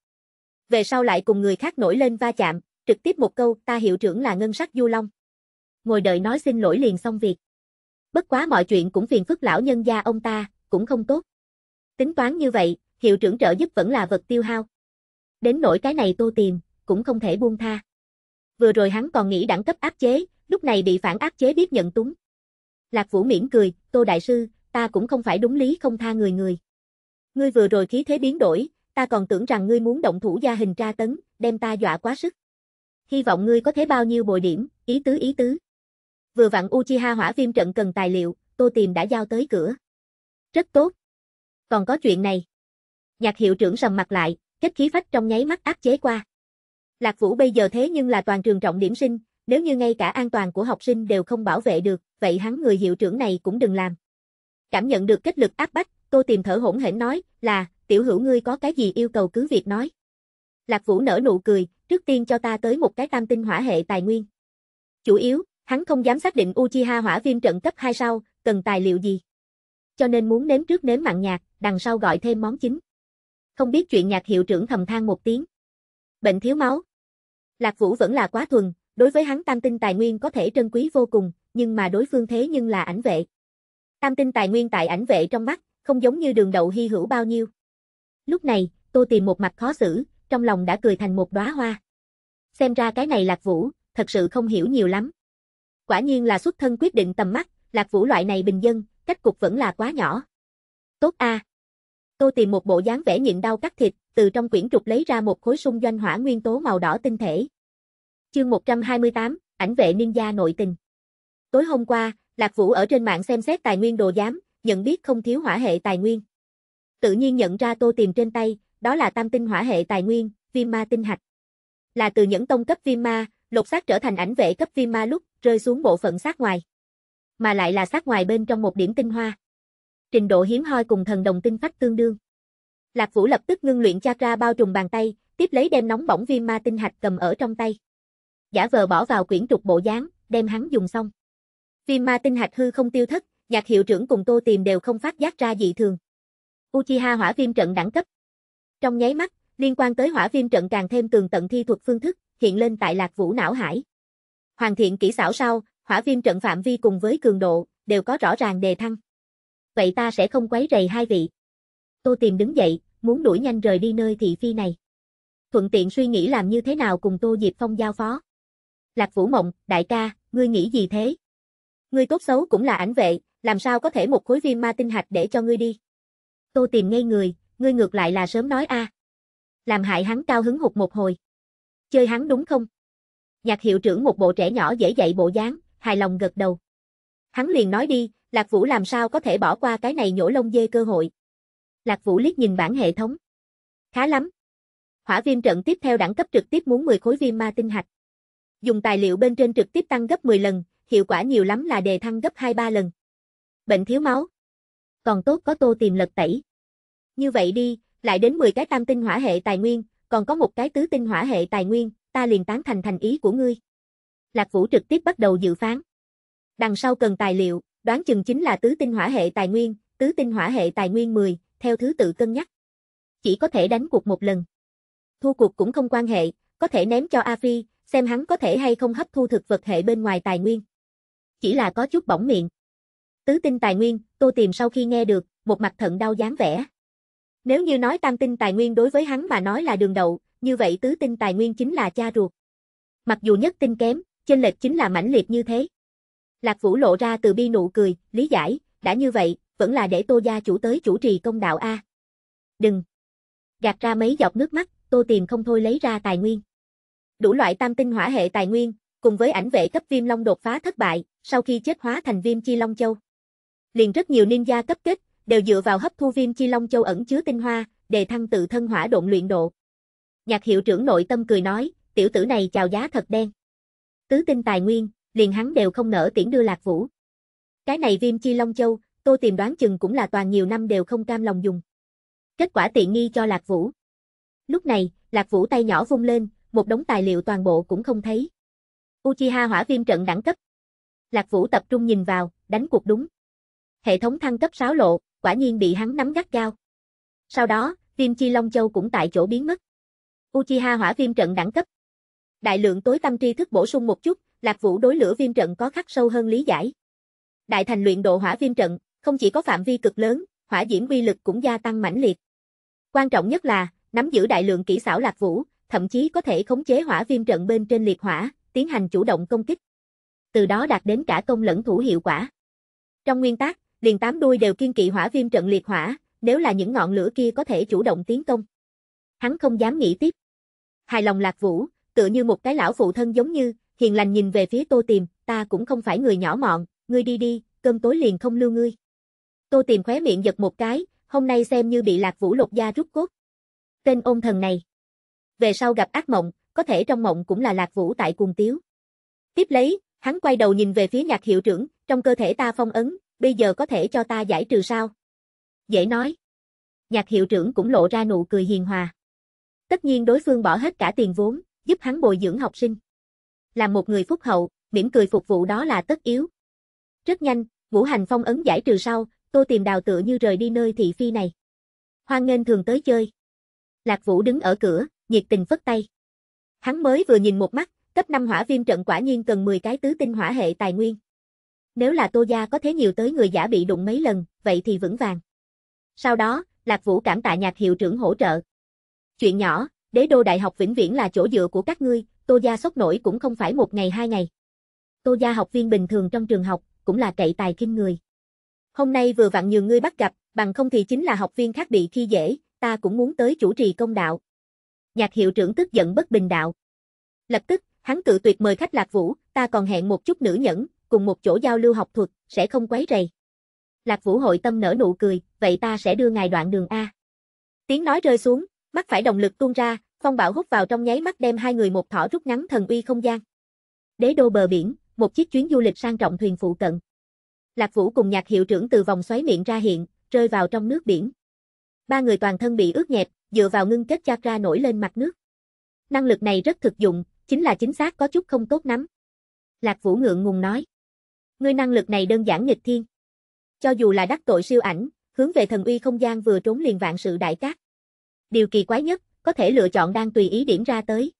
Về sau lại cùng người khác nổi lên va chạm, trực tiếp một câu, ta hiệu trưởng là ngân sắc du long. Ngồi đợi nói xin lỗi liền xong việc. Bất quá mọi chuyện cũng phiền phức lão nhân gia ông ta, cũng không tốt. Tính toán như vậy, hiệu trưởng trợ giúp vẫn là vật tiêu hao. Đến nỗi cái này tô tìm, cũng không thể buông tha. Vừa rồi hắn còn nghĩ đẳng cấp áp chế, lúc này bị phản áp chế biết nhận túng. Lạc Vũ miễn cười, Tô Đại Sư, ta cũng không phải đúng lý không tha người người. Ngươi vừa rồi khí thế biến đổi, ta còn tưởng rằng ngươi muốn động thủ gia hình tra tấn, đem ta dọa quá sức. Hy vọng ngươi có thế bao nhiêu bồi điểm, ý tứ ý tứ. Vừa vặn Uchiha hỏa viêm trận cần tài liệu, Tô Tìm đã giao tới cửa. Rất tốt. Còn có chuyện này. Nhạc hiệu trưởng sầm mặt lại, kết khí phách trong nháy mắt áp chế qua. Lạc Vũ bây giờ thế nhưng là toàn trường trọng điểm sinh, nếu như ngay cả an toàn của học sinh đều không bảo vệ được, vậy hắn người hiệu trưởng này cũng đừng làm. Cảm nhận được kết lực áp bách, Tô tìm thở hổn hển nói, là, tiểu hữu ngươi có cái gì yêu cầu cứ việc nói. Lạc Vũ nở nụ cười, trước tiên cho ta tới một cái tam tinh hỏa hệ tài nguyên. Chủ yếu, hắn không dám xác định Uchiha hỏa viêm trận cấp 2 sau, cần tài liệu gì. Cho nên muốn nếm trước nếm mặn nhạt, đằng sau gọi thêm món chính. Không biết chuyện nhạc hiệu trưởng thầm than một tiếng. Bệnh thiếu máu. Lạc Vũ vẫn là quá thuần, Đối với hắn tam tinh tài nguyên có thể trân quý vô cùng, nhưng mà đối phương thế nhưng là ảnh vệ. Tam tinh tài nguyên tại ảnh vệ trong mắt, không giống như đường đậu hy hữu bao nhiêu. Lúc này, Tô tìm một mặt khó xử, trong lòng đã cười thành một đóa hoa. Xem ra cái này Lạc Vũ, thật sự không hiểu nhiều lắm. Quả nhiên là xuất thân quyết định tầm mắt, Lạc Vũ loại này bình dân, cách cục vẫn là quá nhỏ. Tốt a. À. Tô tìm một bộ dáng vẽ nhịn đau cắt thịt, từ trong quyển trục lấy ra một khối xung doanh hỏa nguyên tố màu đỏ tinh thể. Chương 128, ảnh vệ ninja nội tình. Tối hôm qua, Lạc Vũ ở trên mạng xem xét tài nguyên đồ giám, nhận biết không thiếu hỏa hệ tài nguyên. Tự nhiên nhận ra tô tìm trên tay, đó là tam tinh hỏa hệ tài nguyên, viêm ma tinh hạch. Là từ những tông cấp viêm ma, lột xác trở thành ảnh vệ cấp viêm ma lúc rơi xuống bộ phận xác ngoài. Mà lại là xác ngoài bên trong một điểm tinh hoa. Trình độ hiếm hoi cùng thần đồng tinh phách tương đương. Lạc Vũ lập tức ngưng luyện chakra bao trùm bàn tay, tiếp lấy đem nóng bỏng viêm ma tinh hạch cầm ở trong tay giả vờ bỏ vào quyển trục bộ dáng, đem hắn dùng xong. Phim ma tinh hạch hư không tiêu thất, nhạc hiệu trưởng cùng tô tìm đều không phát giác ra dị thường. Uchiha hỏa viêm trận đẳng cấp. Trong nháy mắt, liên quan tới hỏa viêm trận càng thêm tường tận thi thuật phương thức, hiện lên tại lạc vũ não hải. Hoàn thiện kỹ xảo sau, hỏa viêm trận phạm vi cùng với cường độ, đều có rõ ràng đề thăng. Vậy ta sẽ không quấy rầy hai vị. Tô tìm đứng dậy, muốn đuổi nhanh rời đi nơi thị phi này. Thuận tiện suy nghĩ làm như thế nào cùng Tô Diệp Phong giao phó. Lạc Vũ Mộng, đại ca, ngươi nghĩ gì thế? Ngươi tốt xấu cũng là ảnh vệ, làm sao có thể một khối viêm ma tinh hạch để cho ngươi đi? Tô tìm ngay người, ngươi ngược lại là sớm nói a. À. Làm hại hắn cao hứng hụt một hồi. Chơi hắn đúng không? Nhạc hiệu trưởng một bộ trẻ nhỏ dễ dạy bộ dáng, hài lòng gật đầu. Hắn liền nói đi, Lạc Vũ làm sao có thể bỏ qua cái này nhổ lông dê cơ hội. Lạc Vũ liếc nhìn bản hệ thống. Khá lắm. Hỏa viêm trận tiếp theo đẳng cấp trực tiếp muốn 10 khối viêm ma tinh hạch dùng tài liệu bên trên trực tiếp tăng gấp 10 lần, hiệu quả nhiều lắm là đề thăng gấp 2-3 lần. Bệnh thiếu máu. Còn tốt có tô tìm lật tẩy. Như vậy đi, lại đến 10 cái tam tinh hỏa hệ tài nguyên, còn có một cái tứ tinh hỏa hệ tài nguyên, ta liền tán thành thành ý của ngươi. Lạc Vũ trực tiếp bắt đầu dự phán. Đằng sau cần tài liệu, đoán chừng chính là tứ tinh hỏa hệ tài nguyên, tứ tinh hỏa hệ tài nguyên 10, theo thứ tự cân nhắc. Chỉ có thể đánh cuộc một lần. Thua cuộc cũng không quan hệ, có thể ném cho A Phi, xem hắn có thể hay không hấp thu thực vật hệ bên ngoài tài nguyên. Chỉ là có chút bỏng miệng. Tứ tinh tài nguyên, Tô tìm sau khi nghe được, một mặt thận đau dáng vẻ. Nếu như nói tam tinh tài nguyên đối với hắn mà nói là đường đầu, như vậy tứ tinh tài nguyên chính là cha ruột. Mặc dù nhất tinh kém, trên lệch chính là mãnh liệt như thế. Lạc Vũ lộ ra từ bi nụ cười, lý giải, đã như vậy, vẫn là để Tô gia chủ tới chủ trì công đạo a. Đừng. Gạt ra mấy giọt nước mắt, Tô tìm không thôi lấy ra tài nguyên đủ loại tam tinh hỏa hệ tài nguyên, cùng với ảnh vệ cấp viêm long đột phá thất bại, sau khi chết hóa thành viêm chi long châu. Liền rất nhiều ninja cấp kết, đều dựa vào hấp thu viêm chi long châu ẩn chứa tinh hoa, để thăng tự thân hỏa độn luyện độ. Nhạc hiệu trưởng nội tâm cười nói, tiểu tử này chào giá thật đen. Tứ tinh tài nguyên, liền hắn đều không nỡ tiễn đưa Lạc Vũ. Cái này viêm chi long châu, tôi tìm đoán chừng cũng là toàn nhiều năm đều không cam lòng dùng. Kết quả tiện nghi cho Lạc Vũ. Lúc này, Lạc Vũ tay nhỏ vung lên, một đống tài liệu toàn bộ cũng không thấy. Uchiha hỏa viêm trận đẳng cấp. Lạc Vũ tập trung nhìn vào, đánh cuộc đúng. Hệ thống thăng cấp sáo lộ, quả nhiên bị hắn nắm gắt gao. Sau đó, viêm chi Long Châu cũng tại chỗ biến mất. Uchiha hỏa viêm trận đẳng cấp. Đại lượng tối tâm tri thức bổ sung một chút, Lạc Vũ đối lửa viêm trận có khắc sâu hơn lý giải. Đại thành luyện độ hỏa viêm trận, không chỉ có phạm vi cực lớn, hỏa diễm uy lực cũng gia tăng mãnh liệt. Quan trọng nhất là, nắm giữ đại lượng kỹ xảo Lạc Vũ, thậm chí có thể khống chế hỏa viêm trận bên trên liệt hỏa, tiến hành chủ động công kích. Từ đó đạt đến cả công lẫn thủ hiệu quả. Trong nguyên tắc, liền tám đuôi đều kiên kỵ hỏa viêm trận liệt hỏa, nếu là những ngọn lửa kia có thể chủ động tiến công. Hắn không dám nghĩ tiếp. Hài lòng Lạc Vũ, tựa như một cái lão phụ thân giống như, hiền lành nhìn về phía Tô Tiềm, ta cũng không phải người nhỏ mọn, ngươi đi đi, cơm tối liền không lưu ngươi. Tô Tiềm khóe miệng giật một cái, hôm nay xem như bị Lạc Vũ lột da rút cốt. Tên ôn thần này về sau gặp ác mộng, có thể trong mộng cũng là Lạc Vũ tại cuồng tiếu. Tiếp lấy, hắn quay đầu nhìn về phía nhạc hiệu trưởng, trong cơ thể ta phong ấn, bây giờ có thể cho ta giải trừ sao? Dễ nói. Nhạc hiệu trưởng cũng lộ ra nụ cười hiền hòa. Tất nhiên đối phương bỏ hết cả tiền vốn, giúp hắn bồi dưỡng học sinh. Làm một người phúc hậu, mỉm cười phục vụ đó là tất yếu. Rất nhanh, ngũ hành phong ấn giải trừ sau, tô tìm đào tựa như rời đi nơi thị phi này. Hoan nghênh thường tới chơi. Lạc Vũ đứng ở cửa, nhiệt tình phất tay. Hắn mới vừa nhìn một mắt, cấp 5 hỏa viêm trận quả nhiên cần 10 cái tứ tinh hỏa hệ tài nguyên. Nếu là Tô Gia có thế nhiều tới người giả bị đụng mấy lần, vậy thì vững vàng. Sau đó, Lạc Vũ cảm tạ nhạc hiệu trưởng hỗ trợ. Chuyện nhỏ, đế đô đại học vĩnh viễn là chỗ dựa của các ngươi, Tô Gia sốc nổi cũng không phải một ngày hai ngày. Tô Gia học viên bình thường trong trường học, cũng là cậy tài kinh người. Hôm nay vừa vặn nhường ngươi bắt gặp, bằng không thì chính là học viên khác bị khi dễ, ta cũng muốn tới chủ trì công đạo. Nhạc hiệu trưởng tức giận bất bình đạo. Lập tức, hắn cự tuyệt mời khách Lạc Vũ, ta còn hẹn một chút nữ nhẫn, cùng một chỗ giao lưu học thuật, sẽ không quấy rầy. Lạc Vũ hội tâm nở nụ cười, vậy ta sẽ đưa ngài đoạn đường A. Tiếng nói rơi xuống, mắt phải đồng lực tuôn ra, phong bạo hút vào trong nháy mắt đem hai người một thỏ rút ngắn thần uy không gian. Đế đô bờ biển, một chiếc chuyến du lịch sang trọng thuyền phụ cận. Lạc Vũ cùng nhạc hiệu trưởng từ vòng xoáy miệng ra hiện, rơi vào trong nước biển ba người toàn thân bị ướt nhẹp, dựa vào ngưng kết chakra nổi lên mặt nước. Năng lực này rất thực dụng, chính là chính xác có chút không tốt lắm. Lạc Vũ ngượng ngùng nói. Ngươi năng lực này đơn giản nghịch thiên. Cho dù là đắc tội siêu ảnh, hướng về thần uy không gian vừa trốn liền vạn sự đại cát. Điều kỳ quái nhất, có thể lựa chọn đang tùy ý điểm ra tới.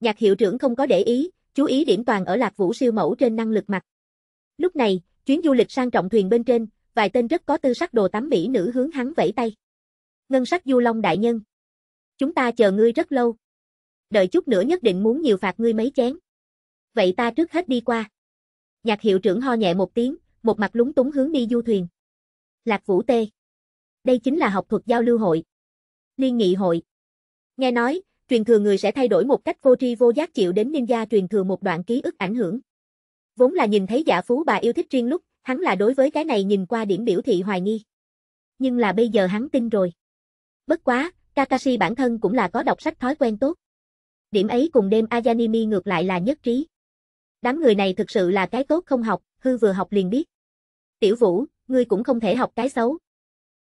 Nhạc hiệu trưởng không có để ý, chú ý điểm toàn ở Lạc Vũ siêu mẫu trên năng lực mặt. Lúc này, chuyến du lịch sang trọng thuyền bên trên, vài tên rất có tư sắc đồ tắm mỹ nữ hướng hắn vẫy tay. Ngân sách Du Long đại nhân. Chúng ta chờ ngươi rất lâu. Đợi chút nữa nhất định muốn nhiều phạt ngươi mấy chén. Vậy ta trước hết đi qua. Nhạc hiệu trưởng ho nhẹ một tiếng, một mặt lúng túng hướng đi du thuyền. Lạc Vũ Tê. Đây chính là học thuật giao lưu hội. Liên nghị hội. Nghe nói, truyền thừa người sẽ thay đổi một cách vô tri vô giác chịu đến ninja truyền thừa một đoạn ký ức ảnh hưởng. Vốn là nhìn thấy giả phú bà yêu thích riêng lúc, hắn là đối với cái này nhìn qua điểm biểu thị hoài nghi. Nhưng là bây giờ hắn tin rồi. Bất quá, Kakashi bản thân cũng là có đọc sách thói quen tốt. Điểm ấy cùng đêm Ayanimi ngược lại là nhất trí. Đám người này thực sự là cái tốt không học, hư vừa học liền biết. Tiểu Vũ, ngươi cũng không thể học cái xấu.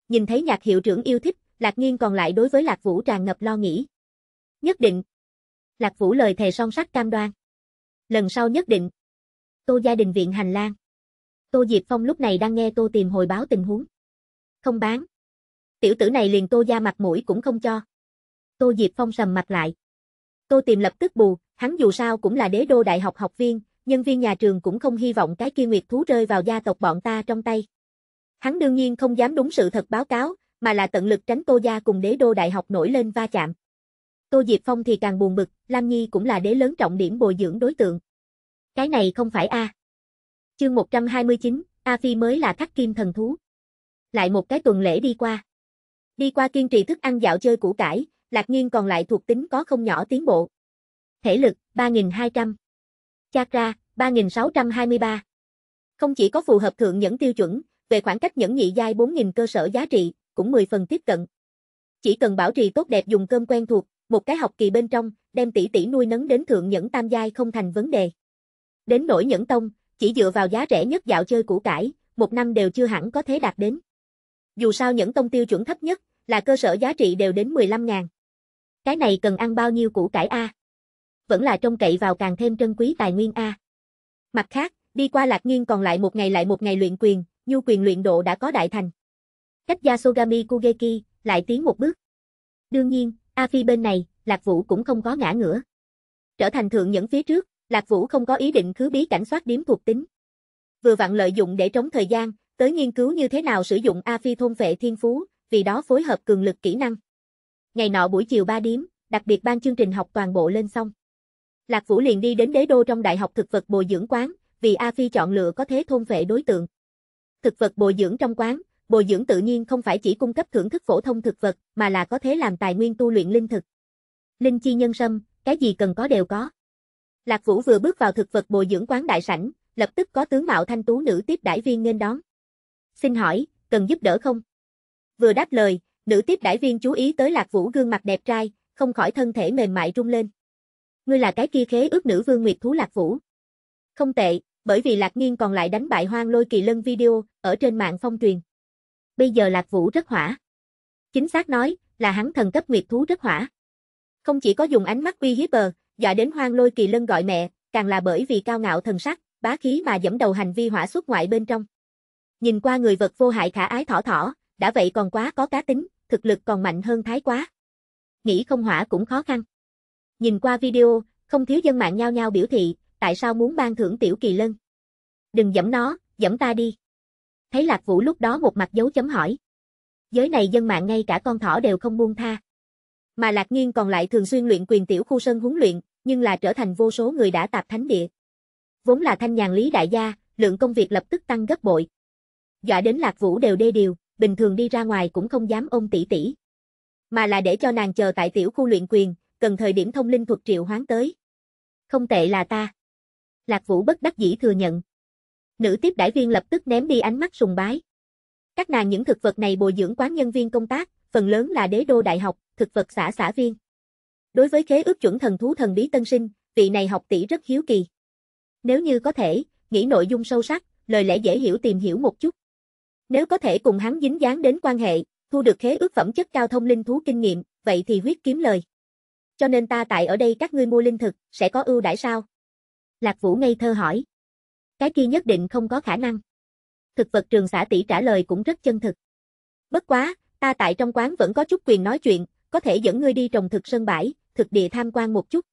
Nhìn thấy nhạc hiệu trưởng yêu thích, Lạc Nghiên còn lại đối với Lạc Vũ tràn ngập lo nghĩ. Nhất định. Lạc Vũ lời thề son sắt cam đoan. Lần sau nhất định. Tô gia đình viện hành lang. Tô Diệp Phong lúc này đang nghe Tô tìm hồi báo tình huống. Không bán tiểu tử này liền tô gia mặt mũi cũng không cho. Tô Diệp Phong sầm mặt lại. Tô tìm lập tức bù, hắn dù sao cũng là đế đô đại học học viên, nhân viên nhà trường cũng không hy vọng cái kia nguyệt thú rơi vào gia tộc bọn ta trong tay. Hắn đương nhiên không dám đúng sự thật báo cáo, mà là tận lực tránh Tô gia cùng đế đô đại học nổi lên va chạm. Tô Diệp Phong thì càng buồn bực, Lam Nhi cũng là đế lớn trọng điểm bồi dưỡng đối tượng. Cái này không phải A. Chương 129, A Phi mới là khắc kim thần thú. Lại một cái tuần lễ đi qua. Đi qua kiên trì thức ăn dạo chơi củ cải, Lạc Nghiên còn lại thuộc tính có không nhỏ tiến bộ. Thể lực 3200. Chakra 3623. Không chỉ có phù hợp thượng nhẫn tiêu chuẩn, về khoảng cách nhẫn nhị giai 4000 cơ sở giá trị, cũng 10 phần tiếp cận. Chỉ cần bảo trì tốt đẹp dùng cơm quen thuộc, một cái học kỳ bên trong, đem tỷ tỷ nuôi nấng đến thượng nhẫn tam giai không thành vấn đề. Đến nỗi nhẫn tông, chỉ dựa vào giá rẻ nhất dạo chơi củ cải, một năm đều chưa hẳn có thế đạt đến dù sao những tông tiêu chuẩn thấp nhất là cơ sở giá trị đều đến 15 ngàn. Cái này cần ăn bao nhiêu củ cải A? Vẫn là trông cậy vào càng thêm trân quý tài nguyên A. Mặt khác, đi qua lạc nghiên còn lại một ngày lại một ngày luyện quyền, nhu quyền luyện độ đã có đại thành. Cách Yasogami Kugeki, lại tiến một bước. Đương nhiên, A Phi bên này, Lạc Vũ cũng không có ngã ngửa. Trở thành thượng những phía trước, Lạc Vũ không có ý định khứ bí cảnh soát điếm thuộc tính. Vừa vặn lợi dụng để trống thời gian, tới nghiên cứu như thế nào sử dụng A Phi thôn vệ thiên phú, vì đó phối hợp cường lực kỹ năng. Ngày nọ buổi chiều 3 điểm, đặc biệt ban chương trình học toàn bộ lên xong. Lạc Vũ liền đi đến đế đô trong đại học thực vật bồi dưỡng quán, vì A Phi chọn lựa có thế thôn vệ đối tượng. Thực vật bồi dưỡng trong quán, bồi dưỡng tự nhiên không phải chỉ cung cấp thưởng thức phổ thông thực vật, mà là có thế làm tài nguyên tu luyện linh thực. Linh chi nhân sâm, cái gì cần có đều có. Lạc Vũ vừa bước vào thực vật bồi dưỡng quán đại sảnh, lập tức có tướng mạo thanh tú nữ tiếp đãi viên nên đón xin hỏi, cần giúp đỡ không? Vừa đáp lời, nữ tiếp đãi viên chú ý tới Lạc Vũ gương mặt đẹp trai, không khỏi thân thể mềm mại rung lên. Ngươi là cái kia khế ước nữ vương nguyệt thú Lạc Vũ. Không tệ, bởi vì Lạc Nghiên còn lại đánh bại hoang lôi kỳ lân video, ở trên mạng phong truyền. Bây giờ Lạc Vũ rất hỏa. Chính xác nói, là hắn thần cấp nguyệt thú rất hỏa. Không chỉ có dùng ánh mắt uy hiếp bờ, dọa đến hoang lôi kỳ lân gọi mẹ, càng là bởi vì cao ngạo thần sắc, bá khí mà dẫm đầu hành vi hỏa xuất ngoại bên trong nhìn qua người vật vô hại khả ái thỏ thỏ, đã vậy còn quá có cá tính, thực lực còn mạnh hơn thái quá. Nghĩ không hỏa cũng khó khăn. Nhìn qua video, không thiếu dân mạng nhao nhao biểu thị, tại sao muốn ban thưởng tiểu kỳ lân. Đừng dẫm nó, dẫm ta đi. Thấy Lạc Vũ lúc đó một mặt dấu chấm hỏi. Giới này dân mạng ngay cả con thỏ đều không buông tha. Mà Lạc Nghiên còn lại thường xuyên luyện quyền tiểu khu sân huấn luyện, nhưng là trở thành vô số người đã tạp thánh địa. Vốn là thanh nhàn lý đại gia, lượng công việc lập tức tăng gấp bội, dọa đến Lạc Vũ đều đê điều, bình thường đi ra ngoài cũng không dám ôm tỷ tỷ. Mà là để cho nàng chờ tại tiểu khu luyện quyền, cần thời điểm thông linh thuật triệu hoán tới. Không tệ là ta. Lạc Vũ bất đắc dĩ thừa nhận. Nữ tiếp đại viên lập tức ném đi ánh mắt sùng bái. Các nàng những thực vật này bồi dưỡng quán nhân viên công tác, phần lớn là đế đô đại học, thực vật xã xã viên. Đối với khế ước chuẩn thần thú thần bí tân sinh, vị này học tỷ rất hiếu kỳ. Nếu như có thể, nghĩ nội dung sâu sắc, lời lẽ dễ hiểu tìm hiểu một chút. Nếu có thể cùng hắn dính dáng đến quan hệ, thu được khế ước phẩm chất cao thông linh thú kinh nghiệm, vậy thì huyết kiếm lời. Cho nên ta tại ở đây các ngươi mua linh thực, sẽ có ưu đãi sao? Lạc Vũ ngây thơ hỏi. Cái kia nhất định không có khả năng. Thực vật trường xã tỷ trả lời cũng rất chân thực. Bất quá, ta tại trong quán vẫn có chút quyền nói chuyện, có thể dẫn ngươi đi trồng thực sân bãi, thực địa tham quan một chút.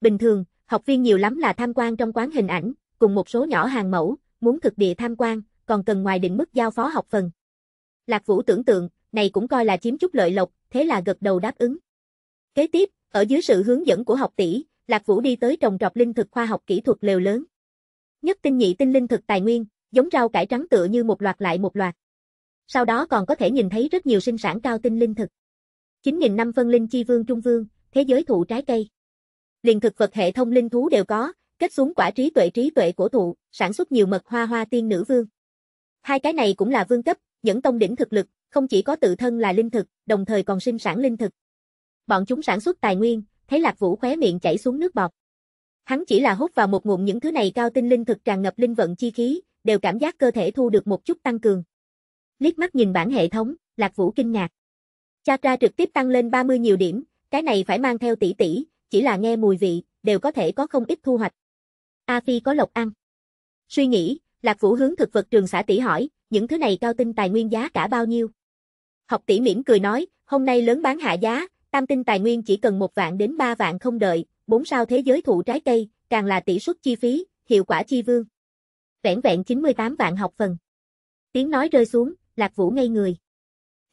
Bình thường, học viên nhiều lắm là tham quan trong quán hình ảnh, cùng một số nhỏ hàng mẫu, muốn thực địa tham quan, còn cần ngoài định mức giao phó học phần. Lạc Vũ tưởng tượng, này cũng coi là chiếm chút lợi lộc, thế là gật đầu đáp ứng. Kế tiếp, ở dưới sự hướng dẫn của học tỷ, Lạc Vũ đi tới trồng trọt linh thực khoa học kỹ thuật lều lớn. Nhất tinh nhị tinh linh thực tài nguyên, giống rau cải trắng tựa như một loạt lại một loạt. Sau đó còn có thể nhìn thấy rất nhiều sinh sản cao tinh linh thực. 9000 năm phân linh chi vương trung vương, thế giới thụ trái cây. Liền thực vật hệ thông linh thú đều có, kết xuống quả trí tuệ trí tuệ của thụ, sản xuất nhiều mật hoa hoa tiên nữ vương. Hai cái này cũng là vương cấp, những tông đỉnh thực lực, không chỉ có tự thân là linh thực, đồng thời còn sinh sản linh thực. Bọn chúng sản xuất tài nguyên, thấy Lạc Vũ khóe miệng chảy xuống nước bọt. Hắn chỉ là hút vào một ngụm những thứ này cao tinh linh thực tràn ngập linh vận chi khí, đều cảm giác cơ thể thu được một chút tăng cường. Liếc mắt nhìn bản hệ thống, Lạc Vũ kinh ngạc. tra trực tiếp tăng lên 30 nhiều điểm, cái này phải mang theo tỷ tỷ, chỉ là nghe mùi vị, đều có thể có không ít thu hoạch. A Phi có lộc ăn. Suy nghĩ, Lạc Vũ hướng thực vật trường xã tỷ hỏi, những thứ này cao tinh tài nguyên giá cả bao nhiêu? Học tỷ mỉm cười nói, hôm nay lớn bán hạ giá, tam tinh tài nguyên chỉ cần một vạn đến ba vạn không đợi, bốn sao thế giới thụ trái cây, càng là tỷ suất chi phí, hiệu quả chi vương. Vẹn vẹn 98 vạn học phần. Tiếng nói rơi xuống, Lạc Vũ ngây người.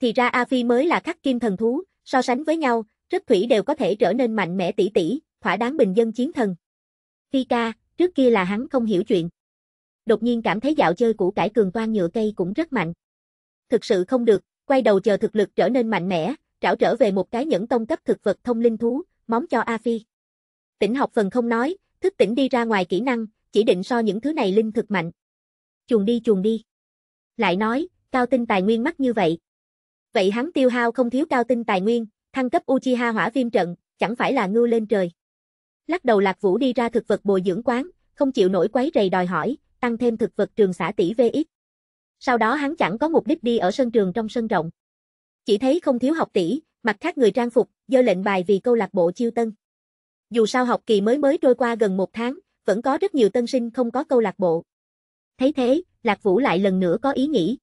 Thì ra A Phi mới là khắc kim thần thú, so sánh với nhau, rất thủy đều có thể trở nên mạnh mẽ tỷ tỷ, thỏa đáng bình dân chiến thần. Phi ca, trước kia là hắn không hiểu chuyện đột nhiên cảm thấy dạo chơi của cải cường toan nhựa cây cũng rất mạnh. Thực sự không được, quay đầu chờ thực lực trở nên mạnh mẽ, trảo trở về một cái nhẫn tông cấp thực vật thông linh thú, móng cho A Phi. Tỉnh học phần không nói, thức tỉnh đi ra ngoài kỹ năng, chỉ định so những thứ này linh thực mạnh. Chuồn đi chuồn đi. Lại nói, cao tinh tài nguyên mắc như vậy. Vậy hắn tiêu hao không thiếu cao tinh tài nguyên, thăng cấp Uchiha hỏa viêm trận, chẳng phải là ngưu lên trời. Lắc đầu lạc vũ đi ra thực vật bồi dưỡng quán, không chịu nổi quấy rầy đòi hỏi, tăng thêm thực vật trường xã tỷ VX. Sau đó hắn chẳng có mục đích đi ở sân trường trong sân rộng. Chỉ thấy không thiếu học tỷ, mặt khác người trang phục, do lệnh bài vì câu lạc bộ chiêu tân. Dù sao học kỳ mới mới trôi qua gần một tháng, vẫn có rất nhiều tân sinh không có câu lạc bộ. Thấy thế, Lạc Vũ lại lần nữa có ý nghĩ.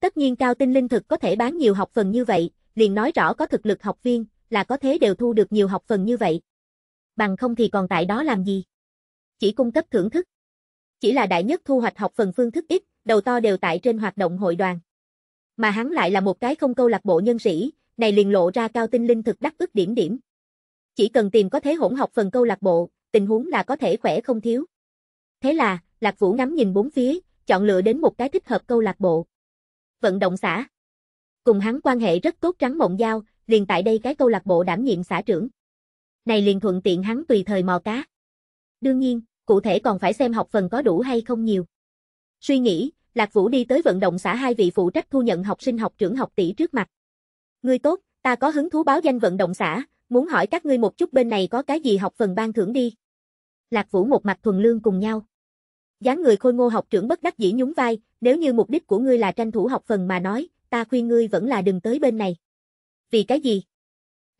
Tất nhiên cao tinh linh thực có thể bán nhiều học phần như vậy, liền nói rõ có thực lực học viên, là có thế đều thu được nhiều học phần như vậy. Bằng không thì còn tại đó làm gì? Chỉ cung cấp thưởng thức chỉ là đại nhất thu hoạch học phần phương thức ít, đầu to đều tại trên hoạt động hội đoàn. Mà hắn lại là một cái không câu lạc bộ nhân sĩ, này liền lộ ra cao tinh linh thực đắc ức điểm điểm. Chỉ cần tìm có thế hỗn học phần câu lạc bộ, tình huống là có thể khỏe không thiếu. Thế là, Lạc Vũ ngắm nhìn bốn phía, chọn lựa đến một cái thích hợp câu lạc bộ. Vận động xã. Cùng hắn quan hệ rất tốt trắng mộng giao, liền tại đây cái câu lạc bộ đảm nhiệm xã trưởng. Này liền thuận tiện hắn tùy thời mò cá. Đương nhiên, cụ thể còn phải xem học phần có đủ hay không nhiều. Suy nghĩ, Lạc Vũ đi tới vận động xã hai vị phụ trách thu nhận học sinh học trưởng học tỷ trước mặt. Ngươi tốt, ta có hứng thú báo danh vận động xã, muốn hỏi các ngươi một chút bên này có cái gì học phần ban thưởng đi. Lạc Vũ một mặt thuần lương cùng nhau. Gián người khôi ngô học trưởng bất đắc dĩ nhún vai, nếu như mục đích của ngươi là tranh thủ học phần mà nói, ta khuyên ngươi vẫn là đừng tới bên này. Vì cái gì?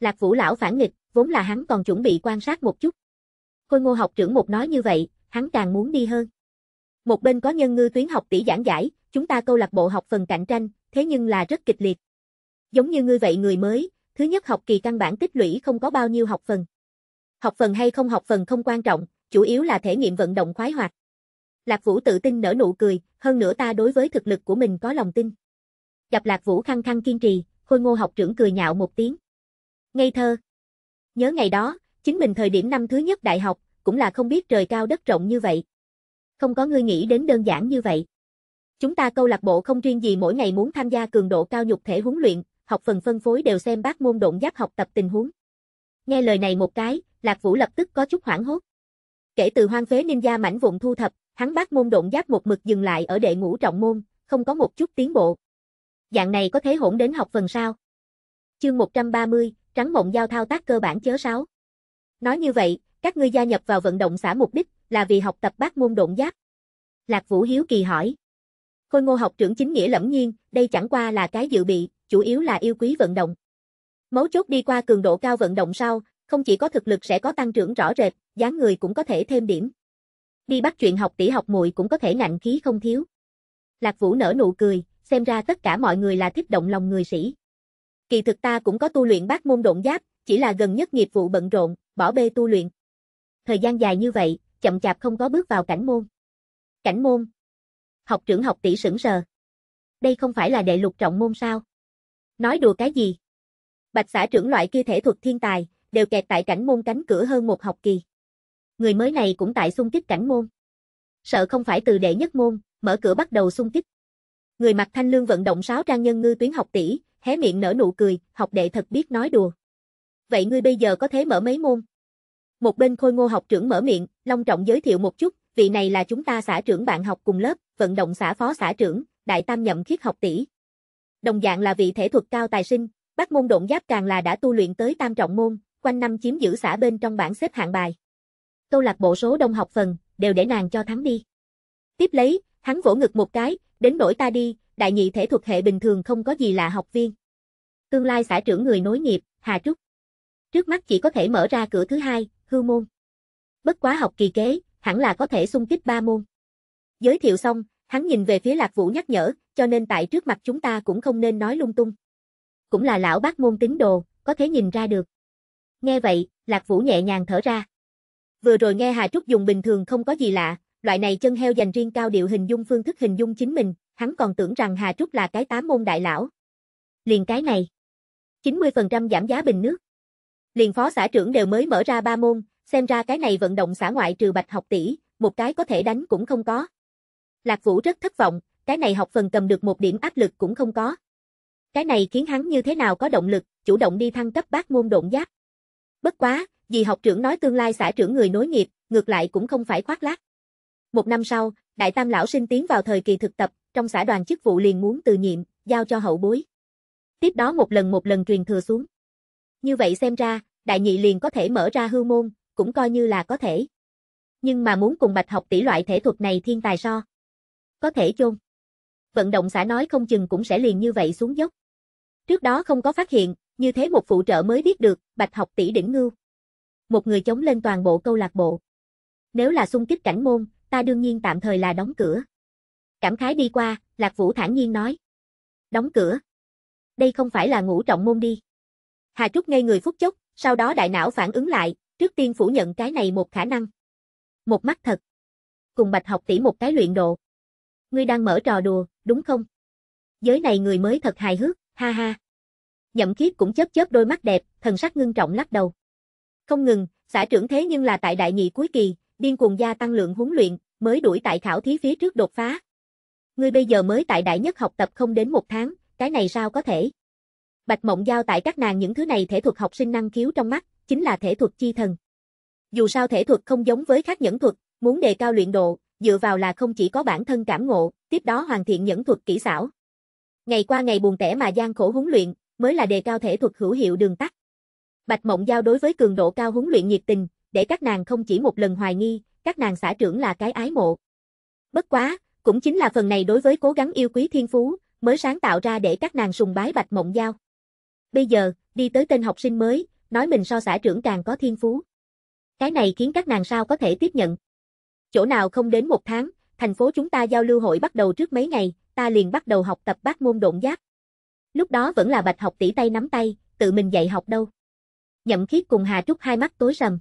Lạc Vũ lão phản nghịch, vốn là hắn còn chuẩn bị quan sát một chút. Khôi ngô học trưởng một nói như vậy, hắn càng muốn đi hơn. Một bên có nhân ngư tuyến học tỷ giảng giải, chúng ta câu lạc bộ học phần cạnh tranh, thế nhưng là rất kịch liệt. Giống như ngươi vậy người mới, thứ nhất học kỳ căn bản tích lũy không có bao nhiêu học phần. Học phần hay không học phần không quan trọng, chủ yếu là thể nghiệm vận động khoái hoạt. Lạc Vũ tự tin nở nụ cười, hơn nữa ta đối với thực lực của mình có lòng tin. Gặp Lạc Vũ khăng khăng kiên trì, Khôi Ngô học trưởng cười nhạo một tiếng. Ngây thơ. Nhớ ngày đó, Chính mình thời điểm năm thứ nhất đại học, cũng là không biết trời cao đất rộng như vậy. Không có ngươi nghĩ đến đơn giản như vậy. Chúng ta câu lạc bộ không riêng gì mỗi ngày muốn tham gia cường độ cao nhục thể huấn luyện, học phần phân phối đều xem bác môn độn giáp học tập tình huống. Nghe lời này một cái, Lạc Vũ lập tức có chút hoảng hốt. Kể từ hoang phế ninja mảnh vụn thu thập, hắn bác môn độn giáp một mực dừng lại ở đệ ngũ trọng môn, không có một chút tiến bộ. Dạng này có thể hỗn đến học phần sao? Chương 130, trắng mộng giao thao tác cơ bản chớ sáu. Nói như vậy, các ngươi gia nhập vào vận động xã mục đích là vì học tập bát môn độn giáp. Lạc Vũ Hiếu kỳ hỏi. Khôi ngô học trưởng chính nghĩa lẫm nhiên, đây chẳng qua là cái dự bị, chủ yếu là yêu quý vận động. Mấu chốt đi qua cường độ cao vận động sau, không chỉ có thực lực sẽ có tăng trưởng rõ rệt, dáng người cũng có thể thêm điểm. Đi bắt chuyện học tỷ học muội cũng có thể ngạnh khí không thiếu. Lạc Vũ nở nụ cười, xem ra tất cả mọi người là thích động lòng người sĩ. Kỳ thực ta cũng có tu luyện bát môn độn giáp, chỉ là gần nhất nghiệp vụ bận rộn, bỏ bê tu luyện. Thời gian dài như vậy, chậm chạp không có bước vào cảnh môn. Cảnh môn. Học trưởng học tỷ sững sờ. Đây không phải là đệ lục trọng môn sao? Nói đùa cái gì? Bạch xã trưởng loại kia thể thuật thiên tài, đều kẹt tại cảnh môn cánh cửa hơn một học kỳ. Người mới này cũng tại xung kích cảnh môn. Sợ không phải từ đệ nhất môn, mở cửa bắt đầu xung kích. Người mặc thanh lương vận động sáu trang nhân ngư tuyến học tỷ, hé miệng nở nụ cười, học đệ thật biết nói đùa vậy ngươi bây giờ có thế mở mấy môn? Một bên khôi ngô học trưởng mở miệng, long trọng giới thiệu một chút, vị này là chúng ta xã trưởng bạn học cùng lớp, vận động xã phó xã trưởng, đại tam nhậm khiết học tỷ. Đồng dạng là vị thể thuật cao tài sinh, bác môn độn giáp càng là đã tu luyện tới tam trọng môn, quanh năm chiếm giữ xã bên trong bảng xếp hạng bài. Câu lạc bộ số đông học phần, đều để nàng cho thắng đi. Tiếp lấy, hắn vỗ ngực một cái, đến đổi ta đi, đại nhị thể thuật hệ bình thường không có gì là học viên. Tương lai xã trưởng người nối nghiệp, Hà Trúc. Trước mắt chỉ có thể mở ra cửa thứ hai, hư môn. Bất quá học kỳ kế, hẳn là có thể xung kích ba môn. Giới thiệu xong, hắn nhìn về phía Lạc Vũ nhắc nhở, cho nên tại trước mặt chúng ta cũng không nên nói lung tung. Cũng là lão bác môn tín đồ, có thể nhìn ra được. Nghe vậy, Lạc Vũ nhẹ nhàng thở ra. Vừa rồi nghe Hà Trúc dùng bình thường không có gì lạ, loại này chân heo dành riêng cao điệu hình dung phương thức hình dung chính mình, hắn còn tưởng rằng Hà Trúc là cái tám môn đại lão. Liền cái này. 90% giảm giá bình nước. Liền phó xã trưởng đều mới mở ra ba môn, xem ra cái này vận động xã ngoại trừ bạch học tỷ, một cái có thể đánh cũng không có. Lạc Vũ rất thất vọng, cái này học phần cầm được một điểm áp lực cũng không có. Cái này khiến hắn như thế nào có động lực, chủ động đi thăng cấp bát môn độn giáp. Bất quá, vì học trưởng nói tương lai xã trưởng người nối nghiệp, ngược lại cũng không phải khoác lác. Một năm sau, Đại Tam Lão sinh tiến vào thời kỳ thực tập, trong xã đoàn chức vụ liền muốn từ nhiệm, giao cho hậu bối. Tiếp đó một lần một lần truyền thừa xuống. Như vậy xem ra, đại nhị liền có thể mở ra hư môn, cũng coi như là có thể. Nhưng mà muốn cùng bạch học tỷ loại thể thuật này thiên tài so. Có thể chôn. Vận động xã nói không chừng cũng sẽ liền như vậy xuống dốc. Trước đó không có phát hiện, như thế một phụ trợ mới biết được, bạch học tỷ đỉnh ngưu. Một người chống lên toàn bộ câu lạc bộ. Nếu là xung kích cảnh môn, ta đương nhiên tạm thời là đóng cửa. Cảm khái đi qua, Lạc Vũ thản nhiên nói. Đóng cửa. Đây không phải là ngũ trọng môn đi. Hà Trúc ngây người phút chốc, sau đó đại não phản ứng lại, trước tiên phủ nhận cái này một khả năng. Một mắt thật. Cùng Bạch học tỷ một cái luyện độ. Ngươi đang mở trò đùa, đúng không? Giới này người mới thật hài hước, ha ha. Nhậm kiếp cũng chớp chớp đôi mắt đẹp, thần sắc ngưng trọng lắc đầu. Không ngừng, xã trưởng thế nhưng là tại đại nhị cuối kỳ, điên cuồng gia tăng lượng huấn luyện, mới đuổi tại khảo thí phía trước đột phá. Ngươi bây giờ mới tại đại nhất học tập không đến một tháng, cái này sao có thể? Bạch Mộng Giao tại các nàng những thứ này thể thuật học sinh năng khiếu trong mắt, chính là thể thuật chi thần. Dù sao thể thuật không giống với các nhẫn thuật, muốn đề cao luyện độ, dựa vào là không chỉ có bản thân cảm ngộ, tiếp đó hoàn thiện nhẫn thuật kỹ xảo. Ngày qua ngày buồn tẻ mà gian khổ huấn luyện, mới là đề cao thể thuật hữu hiệu đường tắt. Bạch Mộng Giao đối với cường độ cao huấn luyện nhiệt tình, để các nàng không chỉ một lần hoài nghi, các nàng xã trưởng là cái ái mộ. Bất quá, cũng chính là phần này đối với cố gắng yêu quý thiên phú, mới sáng tạo ra để các nàng sùng bái Bạch Mộng Giao. Bây giờ, đi tới tên học sinh mới, nói mình so xã trưởng càng có thiên phú. Cái này khiến các nàng sao có thể tiếp nhận. Chỗ nào không đến một tháng, thành phố chúng ta giao lưu hội bắt đầu trước mấy ngày, ta liền bắt đầu học tập bác môn độn giáp Lúc đó vẫn là bạch học tỷ tay nắm tay, tự mình dạy học đâu. Nhậm khiết cùng Hà Trúc hai mắt tối sầm.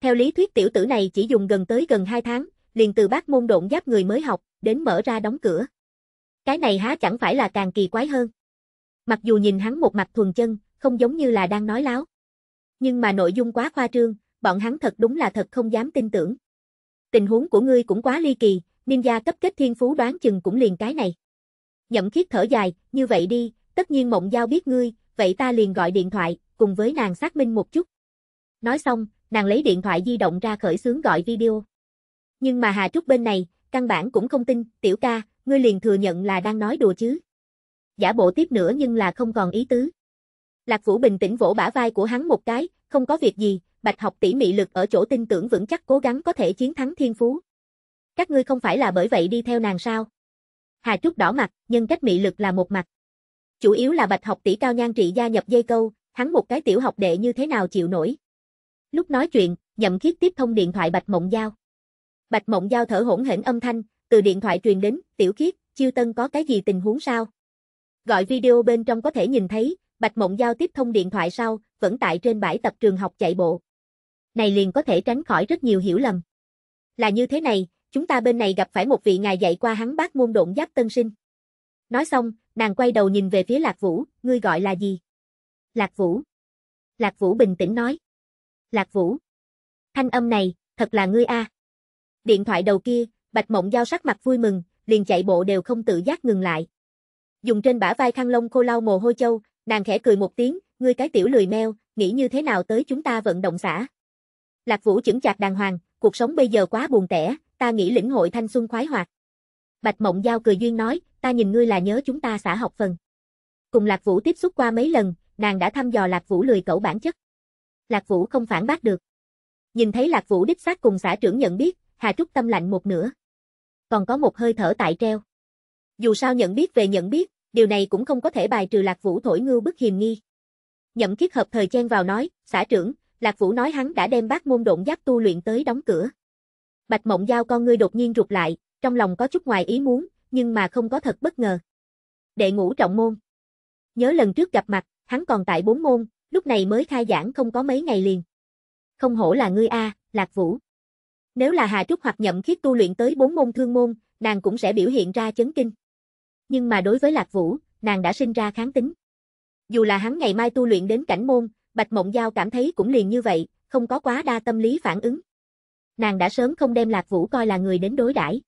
Theo lý thuyết tiểu tử này chỉ dùng gần tới gần hai tháng, liền từ bác môn độn giáp người mới học, đến mở ra đóng cửa. Cái này há chẳng phải là càng kỳ quái hơn. Mặc dù nhìn hắn một mặt thuần chân, không giống như là đang nói láo. Nhưng mà nội dung quá khoa trương, bọn hắn thật đúng là thật không dám tin tưởng. Tình huống của ngươi cũng quá ly kỳ, ninja cấp kết thiên phú đoán chừng cũng liền cái này. Nhậm khiết thở dài, như vậy đi, tất nhiên mộng giao biết ngươi, vậy ta liền gọi điện thoại, cùng với nàng xác minh một chút. Nói xong, nàng lấy điện thoại di động ra khởi xướng gọi video. Nhưng mà Hà Trúc bên này, căn bản cũng không tin, tiểu ca, ngươi liền thừa nhận là đang nói đùa chứ giả bộ tiếp nữa nhưng là không còn ý tứ. Lạc Vũ bình tĩnh vỗ bả vai của hắn một cái, không có việc gì, bạch học tỉ mị lực ở chỗ tin tưởng vững chắc cố gắng có thể chiến thắng thiên phú. Các ngươi không phải là bởi vậy đi theo nàng sao? Hà Trúc đỏ mặt, nhân cách mị lực là một mặt. Chủ yếu là bạch học tỷ cao nhan trị gia nhập dây câu, hắn một cái tiểu học đệ như thế nào chịu nổi. Lúc nói chuyện, nhậm khiết tiếp thông điện thoại Bạch Mộng Giao. Bạch Mộng Giao thở hỗn hển âm thanh, từ điện thoại truyền đến, tiểu khiết, chiêu tân có cái gì tình huống sao? Gọi video bên trong có thể nhìn thấy, Bạch Mộng Giao tiếp thông điện thoại sau, vẫn tại trên bãi tập trường học chạy bộ. Này liền có thể tránh khỏi rất nhiều hiểu lầm. Là như thế này, chúng ta bên này gặp phải một vị ngài dạy qua hắn bác môn độn giáp tân sinh. Nói xong, nàng quay đầu nhìn về phía Lạc Vũ, ngươi gọi là gì? Lạc Vũ. Lạc Vũ bình tĩnh nói. Lạc Vũ. Thanh âm này, thật là ngươi a. Điện thoại đầu kia, Bạch Mộng Giao sắc mặt vui mừng, liền chạy bộ đều không tự giác ngừng lại dùng trên bả vai khăn lông khô lau mồ hôi châu, nàng khẽ cười một tiếng, ngươi cái tiểu lười meo, nghĩ như thế nào tới chúng ta vận động xã. Lạc Vũ chững chạc đàng hoàng, cuộc sống bây giờ quá buồn tẻ, ta nghĩ lĩnh hội thanh xuân khoái hoạt. Bạch Mộng Giao cười duyên nói, ta nhìn ngươi là nhớ chúng ta xã học phần. Cùng Lạc Vũ tiếp xúc qua mấy lần, nàng đã thăm dò Lạc Vũ lười cẩu bản chất. Lạc Vũ không phản bác được. Nhìn thấy Lạc Vũ đích xác cùng xã trưởng nhận biết, Hà Trúc tâm lạnh một nửa. Còn có một hơi thở tại treo. Dù sao nhận biết về nhận biết, điều này cũng không có thể bài trừ Lạc Vũ thổi ngưu bức hiềm nghi. Nhậm Kiết hợp thời chen vào nói, xã trưởng, Lạc Vũ nói hắn đã đem bác môn độn giác tu luyện tới đóng cửa. Bạch Mộng Giao con ngươi đột nhiên rụt lại, trong lòng có chút ngoài ý muốn, nhưng mà không có thật bất ngờ. Đệ ngũ trọng môn. Nhớ lần trước gặp mặt, hắn còn tại bốn môn, lúc này mới khai giảng không có mấy ngày liền. Không hổ là ngươi A, Lạc Vũ. Nếu là Hà Trúc hoặc Nhậm Khiết tu luyện tới bốn môn thương môn, nàng cũng sẽ biểu hiện ra chấn kinh nhưng mà đối với Lạc Vũ, nàng đã sinh ra kháng tính. Dù là hắn ngày mai tu luyện đến cảnh môn, Bạch Mộng Giao cảm thấy cũng liền như vậy, không có quá đa tâm lý phản ứng. Nàng đã sớm không đem Lạc Vũ coi là người đến đối đãi